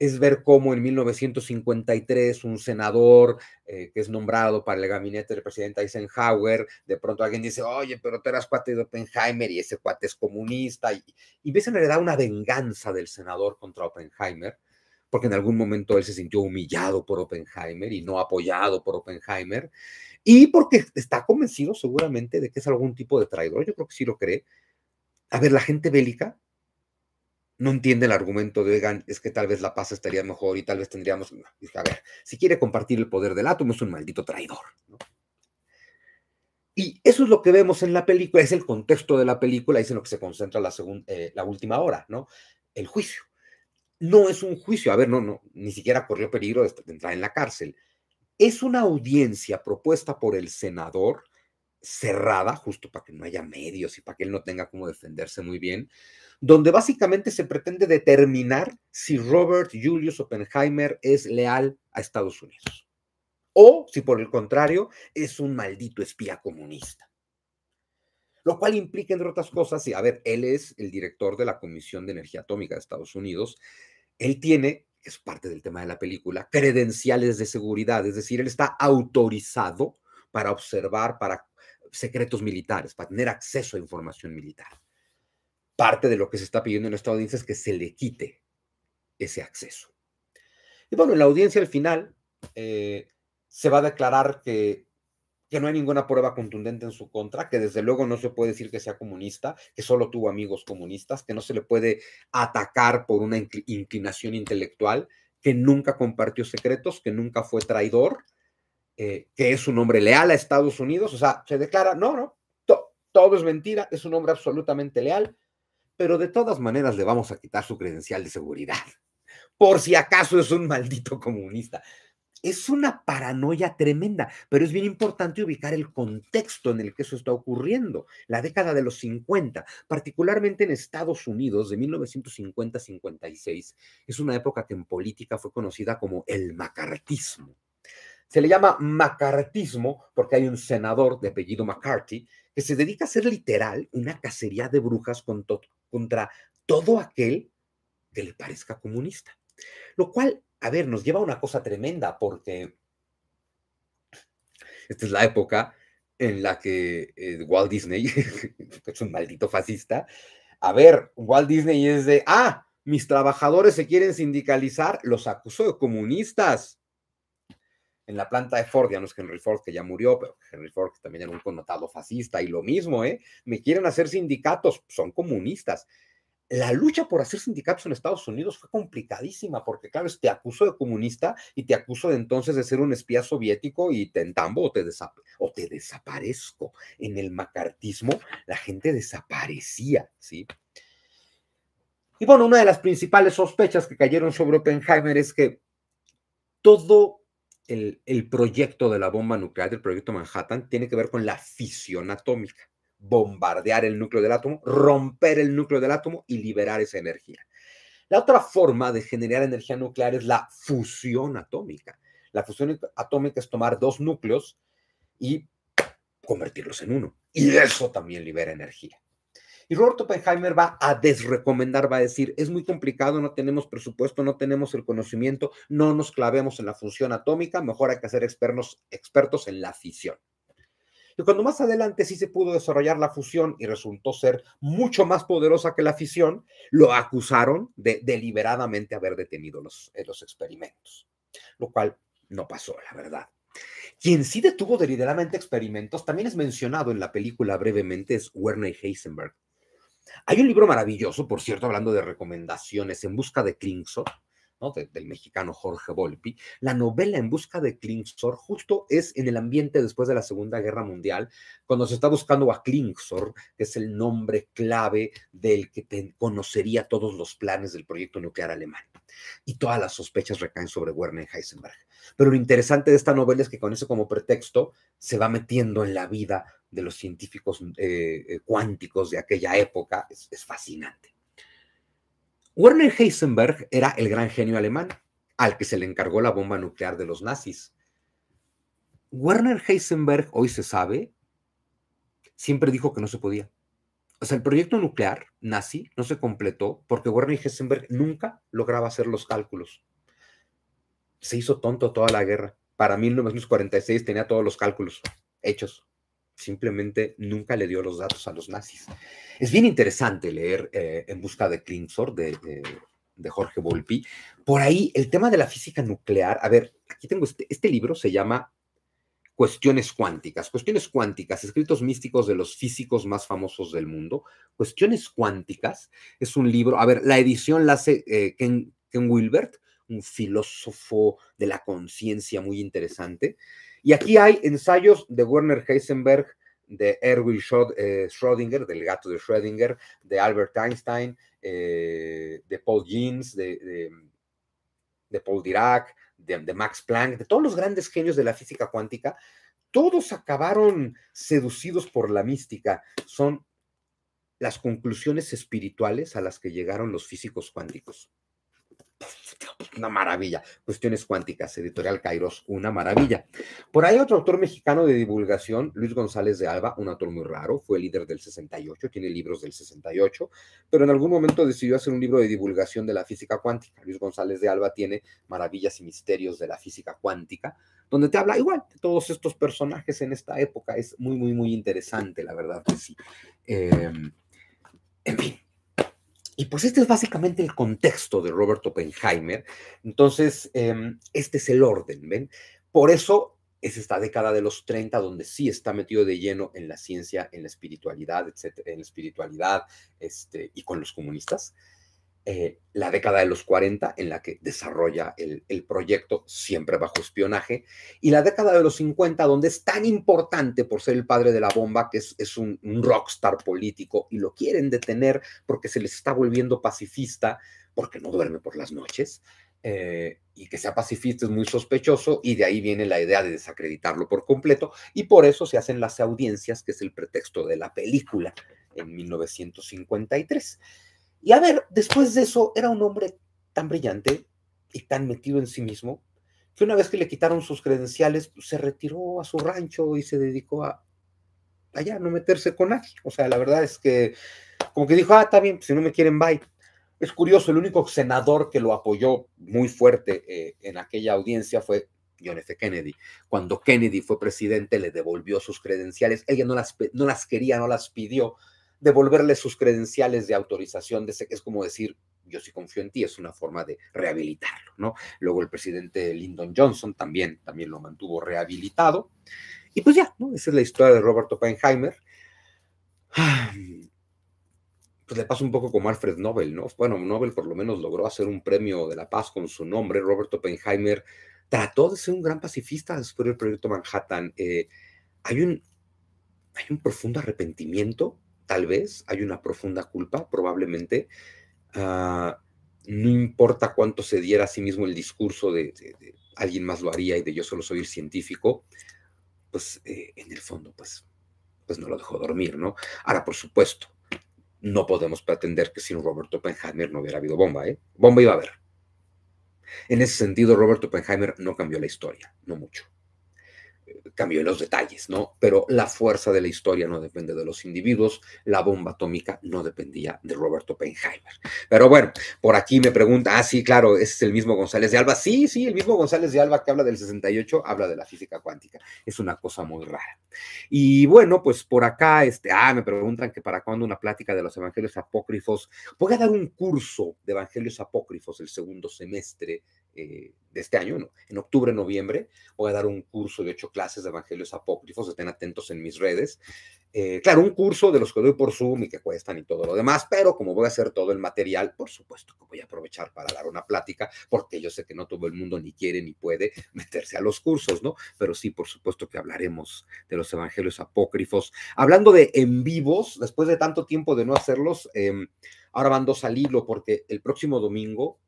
es ver cómo en 1953 un senador eh, que es nombrado para el gabinete del presidente Eisenhower, de pronto alguien dice, oye, pero tú eras cuate de Oppenheimer y ese cuate es comunista, y, y ves en realidad una venganza del senador contra Oppenheimer, porque en algún momento él se sintió humillado por Oppenheimer y no apoyado por Oppenheimer, y porque está convencido seguramente de que es algún tipo de traidor, yo creo que sí lo cree. A ver, la gente bélica no entiende el argumento de, oigan, es que tal vez la paz estaría mejor y tal vez tendríamos... A ver, si quiere compartir el poder del átomo es un maldito traidor. ¿no? Y eso es lo que vemos en la película, es el contexto de la película, es en lo que se concentra la, segunda eh, la última hora, ¿no? El juicio. No es un juicio, a ver, no, no, ni siquiera corrió peligro de entrar en la cárcel. Es una audiencia propuesta por el senador cerrada, justo para que no haya medios y para que él no tenga cómo defenderse muy bien, donde básicamente se pretende determinar si Robert Julius Oppenheimer es leal a Estados Unidos o si por el contrario es un maldito espía comunista. Lo cual implica, entre otras cosas, y a ver, él es el director de la Comisión de Energía Atómica de Estados Unidos, él tiene, es parte del tema de la película, credenciales de seguridad, es decir, él está autorizado para observar, para secretos militares, para tener acceso a información militar. Parte de lo que se está pidiendo en esta audiencia es que se le quite ese acceso. Y bueno, en la audiencia al final eh, se va a declarar que, que no hay ninguna prueba contundente en su contra, que desde luego no se puede decir que sea comunista, que solo tuvo amigos comunistas, que no se le puede atacar por una inclinación intelectual, que nunca compartió secretos, que nunca fue traidor, eh, que es un hombre leal a Estados Unidos, o sea, se declara, no, no, todo es mentira, es un hombre absolutamente leal, pero de todas maneras le vamos a quitar su credencial de seguridad, por si acaso es un maldito comunista. Es una paranoia tremenda, pero es bien importante ubicar el contexto en el que eso está ocurriendo. La década de los 50, particularmente en Estados Unidos, de 1950 a 56, es una época que en política fue conocida como el macartismo. Se le llama macartismo porque hay un senador de apellido McCarthy que se dedica a ser literal una cacería de brujas contra todo aquel que le parezca comunista. Lo cual, a ver, nos lleva a una cosa tremenda porque esta es la época en la que eh, Walt Disney, es un maldito fascista, a ver, Walt Disney es de, ah, mis trabajadores se quieren sindicalizar, los acuso de comunistas en la planta de Ford, ya no es Henry Ford que ya murió, pero Henry Ford también era un connotado fascista y lo mismo, ¿eh? Me quieren hacer sindicatos, son comunistas. La lucha por hacer sindicatos en Estados Unidos fue complicadísima porque, claro, te acuso de comunista y te acuso de entonces de ser un espía soviético y te entambo o te, o te desaparezco. En el macartismo la gente desaparecía, ¿sí? Y bueno, una de las principales sospechas que cayeron sobre Oppenheimer es que todo el, proyecto de la bomba nuclear, del proyecto Manhattan, tiene que ver con la fisión atómica, bombardear el núcleo del átomo, romper el núcleo del átomo y liberar esa energía. La otra forma de generar energía nuclear es la fusión atómica. La fusión atómica es tomar dos núcleos y convertirlos en uno. Y eso también libera energía. Y Robert Oppenheimer va a desrecomendar, va a decir, es muy complicado, no tenemos presupuesto, no tenemos el conocimiento, no nos clavemos en la función atómica, mejor hay que ser expertos, expertos en la fisión. Y cuando más adelante sí se pudo desarrollar la fusión y resultó ser mucho más poderosa que la fisión, lo acusaron de deliberadamente haber detenido los, eh, los experimentos, lo cual no pasó, la verdad. Quien sí detuvo deliberadamente experimentos, también es mencionado en la película brevemente, es Werner Heisenberg. Hay un libro maravilloso, por cierto, hablando de recomendaciones, En Busca de Klingso, del mexicano Jorge Volpi, la novela En busca de Klingsor justo es en el ambiente después de la Segunda Guerra Mundial, cuando se está buscando a Klingsor, que es el nombre clave del que conocería todos los planes del proyecto nuclear alemán. Y todas las sospechas recaen sobre Werner Heisenberg. Pero lo interesante de esta novela es que con eso como pretexto se va metiendo en la vida de los científicos eh, eh, cuánticos de aquella época. es fascinante. Werner Heisenberg era el gran genio alemán al que se le encargó la bomba nuclear de los nazis. Werner Heisenberg, hoy se sabe, siempre dijo que no se podía. O sea, el proyecto nuclear nazi no se completó porque Werner Heisenberg nunca lograba hacer los cálculos. Se hizo tonto toda la guerra. Para 1946 tenía todos los cálculos hechos simplemente nunca le dio los datos a los nazis. Es bien interesante leer eh, En busca de Klingsor eh, de, Jorge Volpi. Por ahí el tema de la física nuclear, a ver, aquí tengo este, este, libro, se llama Cuestiones cuánticas, cuestiones cuánticas, escritos místicos de los físicos más famosos del mundo. Cuestiones cuánticas es un libro, a ver, la edición la hace eh, Ken Wilbert, un filósofo de la conciencia muy interesante. Y aquí hay ensayos de Werner Heisenberg, de Erwin eh, Schrödinger, del gato de Schrödinger, de Albert Einstein, eh, de Paul Jeans, de, Paul Dirac, de, Max Planck, de todos los grandes genios de la física cuántica. Todos acabaron seducidos por la mística. Son las conclusiones espirituales a las que llegaron los físicos cuánticos una maravilla. Cuestiones cuánticas, editorial Kairos, una maravilla. Por ahí otro autor mexicano de divulgación, Luis González de Alba, un autor muy raro, fue líder del 68, tiene libros del 68, pero en algún momento decidió hacer un libro de divulgación de la física cuántica. Luis González de Alba tiene Maravillas y Misterios de la Física Cuántica, donde te habla igual de todos estos personajes en esta época. Es muy, muy, muy interesante, la verdad que sí. Em, en fin, y pues este es básicamente el contexto de Robert Oppenheimer. Entonces, em, este es el orden, ¿ven? Por eso es esta década de los 30 donde sí está metido de lleno en la ciencia, en la espiritualidad, etcétera, en la espiritualidad este, y con los comunistas. Eh, la década de los 40 en la que desarrolla el, proyecto siempre bajo espionaje, y la década de los 50 donde es tan importante por ser el padre de la bomba que es, un, rockstar político y lo quieren detener porque se les está volviendo pacifista, porque no duerme por las noches, eh, y que sea pacifista es muy sospechoso y de ahí viene la idea de desacreditarlo por completo y por eso se hacen las audiencias, que es el pretexto de la película en 1953. Y a ver, después de eso, era un hombre tan brillante y tan metido en sí mismo, que una vez que le quitaron sus credenciales, pues, se retiró a su rancho y se dedicó a allá, no meterse con nadie. O sea, la verdad es que como que dijo, ah, está bien, pues, si no me quieren, bye. Es curioso, el único senador que lo apoyó muy fuerte eh, en aquella audiencia fue John F. Kennedy. Cuando Kennedy fue presidente, le devolvió sus credenciales. Ella no no las quería, no las pidió, devolverle sus credenciales de autorización, de, es como decir, yo sí confío en ti, es una forma de rehabilitarlo, ¿no? Luego el presidente Lyndon Johnson también, también lo mantuvo rehabilitado. Y pues ya, ¿no? Esa es la historia de Robert Oppenheimer. Pues le pasa un poco como Alfred Nobel, ¿no? Bueno, Nobel por lo menos logró hacer un premio de la paz con su nombre. Robert Oppenheimer trató de ser un gran pacifista después del proyecto Manhattan. Eh, hay, un, hay un profundo arrepentimiento tal vez, hay una profunda culpa, probablemente. Ah, no importa cuánto se diera a sí mismo el discurso de, alguien más lo haría y de yo solo soy el científico, pues eh, en el fondo, pues, pues no lo dejó dormir, ¿no? Ahora, por supuesto, no podemos pretender que sin Robert Oppenheimer no hubiera habido bomba, ¿eh? Bomba iba a haber. En ese sentido, Robert Oppenheimer no cambió la historia, no mucho cambió en los detalles, ¿no? Pero la fuerza de la historia no depende de los individuos, la bomba atómica no dependía de Roberto Oppenheimer. Pero bueno, por aquí me pregunta, ah, sí, claro, ese es el mismo González de Alba. Sí, sí, el mismo González de Alba que habla del 68, habla de la física cuántica. Es una cosa muy rara. Y bueno, pues por acá, este, ah, me preguntan que para cuándo una plática de los evangelios apócrifos. Voy a dar un curso de evangelios apócrifos el segundo semestre eh, de este año, en octubre, noviembre, voy a dar un curso de ocho clases de evangelios apócrifos, estén atentos en mis redes. Eh, claro, un curso de los que doy por Zoom y que cuestan y todo lo demás, pero como voy a hacer todo el material, por supuesto que voy a aprovechar para dar una plática, porque yo sé que no todo el mundo ni quiere ni puede meterse a los cursos, ¿no? Pero sí, por supuesto que hablaremos de los evangelios apócrifos. Hablando de en vivos, después de tanto tiempo de no hacerlos, em, ahora van salirlo porque el próximo domingo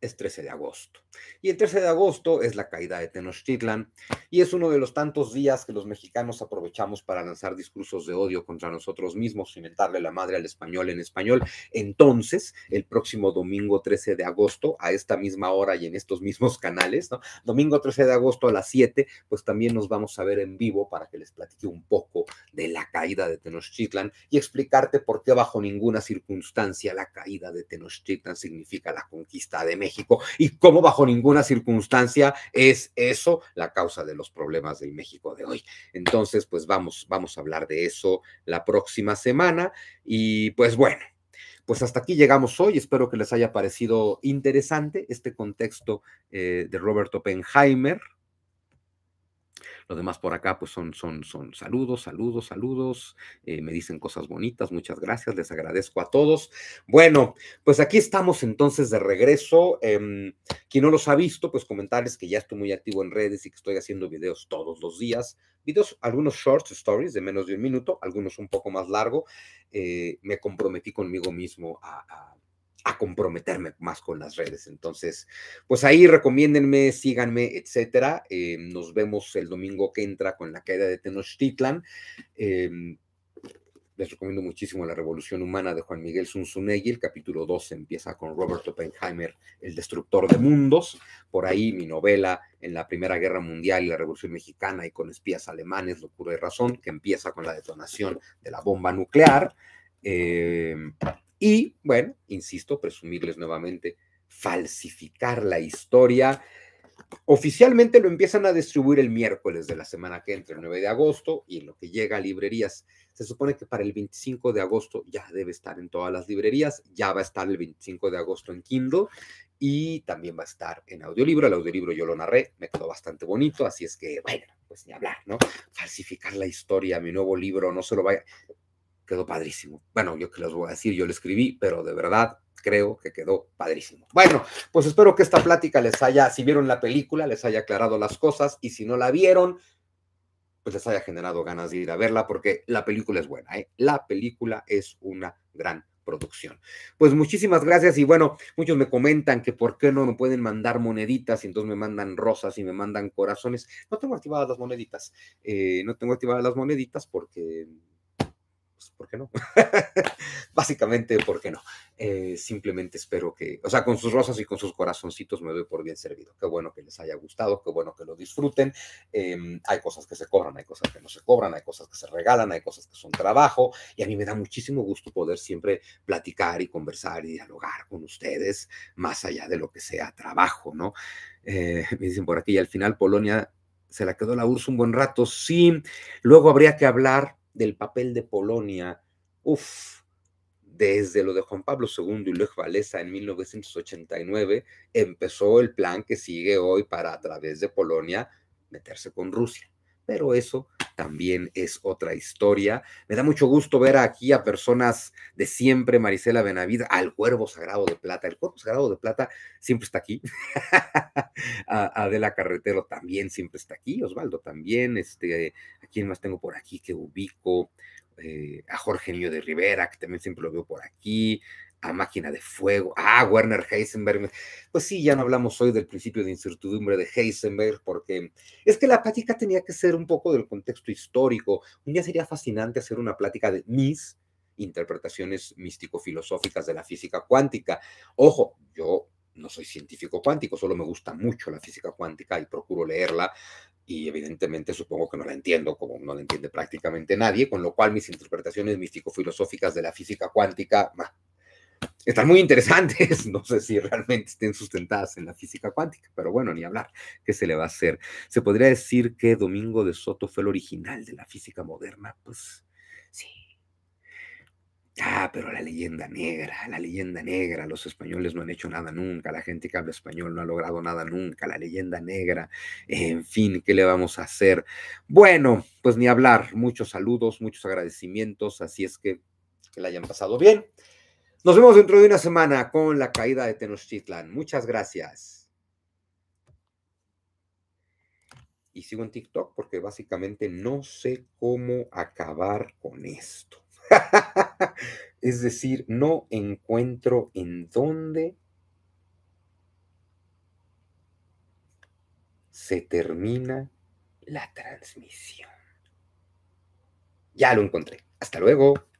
es 13 de agosto. Y el 13 de agosto es la caída de Tenochtitlan y es uno de los tantos días que los mexicanos aprovechamos para lanzar discursos de odio contra nosotros mismos y meterle la madre al español en español. Entonces, el próximo domingo 13 de agosto, a esta misma hora y en estos mismos canales, ¿no? domingo 13 de agosto a las 7, pues también nos vamos a ver en vivo para que les platique un poco de la caída de Tenochtitlan y explicarte por qué bajo ninguna circunstancia la caída de Tenochtitlan significa la conquista de México México y cómo bajo ninguna circunstancia es eso la causa de los problemas del México de hoy. Entonces, pues vamos, vamos a hablar de eso la próxima semana y pues bueno. Pues hasta aquí llegamos hoy. Espero que les haya parecido interesante este contexto eh, de Roberto Oppenheimer, los demás por acá, pues son, son, son saludos, saludos, saludos. Eh, me dicen cosas bonitas, muchas gracias, les agradezco a todos. Bueno, pues aquí estamos entonces de regreso. Em, quien no los ha visto, pues comentarles que ya estoy muy activo en redes y que estoy haciendo videos todos los días. Videos, algunos short stories de menos de un minuto, algunos un poco más largo. Eh, me comprometí conmigo mismo a a comprometerme más con las redes. Entonces, pues ahí recomiéndenme, síganme, etcétera. Em, nos vemos el domingo que entra con la caída de Tenochtitlan. Em, les recomiendo muchísimo La Revolución Humana de Juan Miguel Zunzunegui. El capítulo 2 empieza con Robert Oppenheimer, el destructor de mundos. Por ahí mi novela en la Primera Guerra Mundial y la Revolución Mexicana y con espías alemanes, Locura y Razón, que empieza con la detonación de la bomba nuclear. Eh, y, bueno, insisto, presumirles nuevamente, falsificar la historia. Oficialmente lo empiezan a distribuir el miércoles de la semana que entra, el 9 de agosto, y en lo que llega a librerías. Se supone que para el 25 de agosto ya debe estar en todas las librerías, ya va a estar el 25 de agosto en Kindle y también va a estar en audiolibro. El audiolibro yo lo narré, me quedó bastante bonito, así es que, bueno, pues ni hablar, ¿no? Falsificar la historia, mi nuevo libro, no se lo vaya quedó padrísimo. Bueno, yo que les voy a decir, yo lo escribí, pero de verdad creo que quedó padrísimo. Bueno, pues espero que esta plática les haya, si vieron la película, les haya aclarado las cosas y si no la vieron, pues les haya generado ganas de ir a verla porque la película es buena, ¿eh? La película es una gran producción. Pues muchísimas gracias y bueno, muchos me comentan que por qué no me pueden mandar moneditas y entonces me mandan rosas y me mandan corazones. No tengo activadas las moneditas, eh, no tengo activadas las moneditas porque pues, ¿por qué no? Básicamente, ¿por qué no? Eh, simplemente espero que, o sea, con sus rosas y con sus corazoncitos me doy por bien servido. Qué bueno que les haya gustado, qué bueno que lo disfruten. Em, hay cosas que se cobran, hay cosas que no se cobran, hay cosas que se regalan, hay cosas que son trabajo y a mí me da muchísimo gusto poder siempre platicar y conversar y dialogar con ustedes más allá de lo que sea trabajo, ¿no? Eh, me dicen por aquí, y al final Polonia se la quedó la URSS un buen rato. Sí, luego habría que hablar del papel de Polonia, uff, desde lo de Juan Pablo II y Lech Valesa en 1989, empezó el plan que sigue hoy para, a través de Polonia, meterse con Rusia. Pero eso también es otra historia. Me da mucho gusto ver aquí a personas de siempre, Marisela Benavid, al Cuervo Sagrado de Plata. El Cuervo Sagrado de Plata siempre está aquí. Adela Carretero también siempre está aquí. Osvaldo también. Este, ¿A quién más tengo por aquí que ubico? Eh, a Jorge Niño de Rivera, que también siempre lo veo por aquí, a Máquina de Fuego, a ah, Werner Heisenberg. Pues sí, ya no hablamos hoy del principio de incertidumbre de Heisenberg, porque es que la plática tenía que ser un poco del contexto histórico. Un día sería fascinante hacer una plática de mis interpretaciones místico-filosóficas de la física cuántica. Ojo, yo no soy científico cuántico, solo me gusta mucho la física cuántica y procuro leerla y evidentemente supongo que no la entiendo como no la entiende prácticamente nadie, con lo cual mis interpretaciones místico-filosóficas de la física cuántica están muy interesantes, no sé si realmente estén sustentadas en la física cuántica, pero bueno, ni hablar, ¿qué se le va a hacer? ¿Se podría decir que Domingo de Soto fue el original de la física moderna? Pues sí. Ah, pero la leyenda negra, la leyenda negra, los españoles no han hecho nada nunca, la gente que habla español no ha logrado nada nunca, la leyenda negra, en fin, ¿qué le vamos a hacer? Bueno, pues ni hablar, muchos saludos, muchos agradecimientos, así es que que la hayan pasado bien. Nos vemos dentro de una semana con la caída de Tenochtitlan. Muchas gracias. Y sigo en TikTok porque básicamente no sé cómo acabar con esto. es decir, no encuentro en dónde se termina la transmisión. Ya lo encontré. Hasta luego.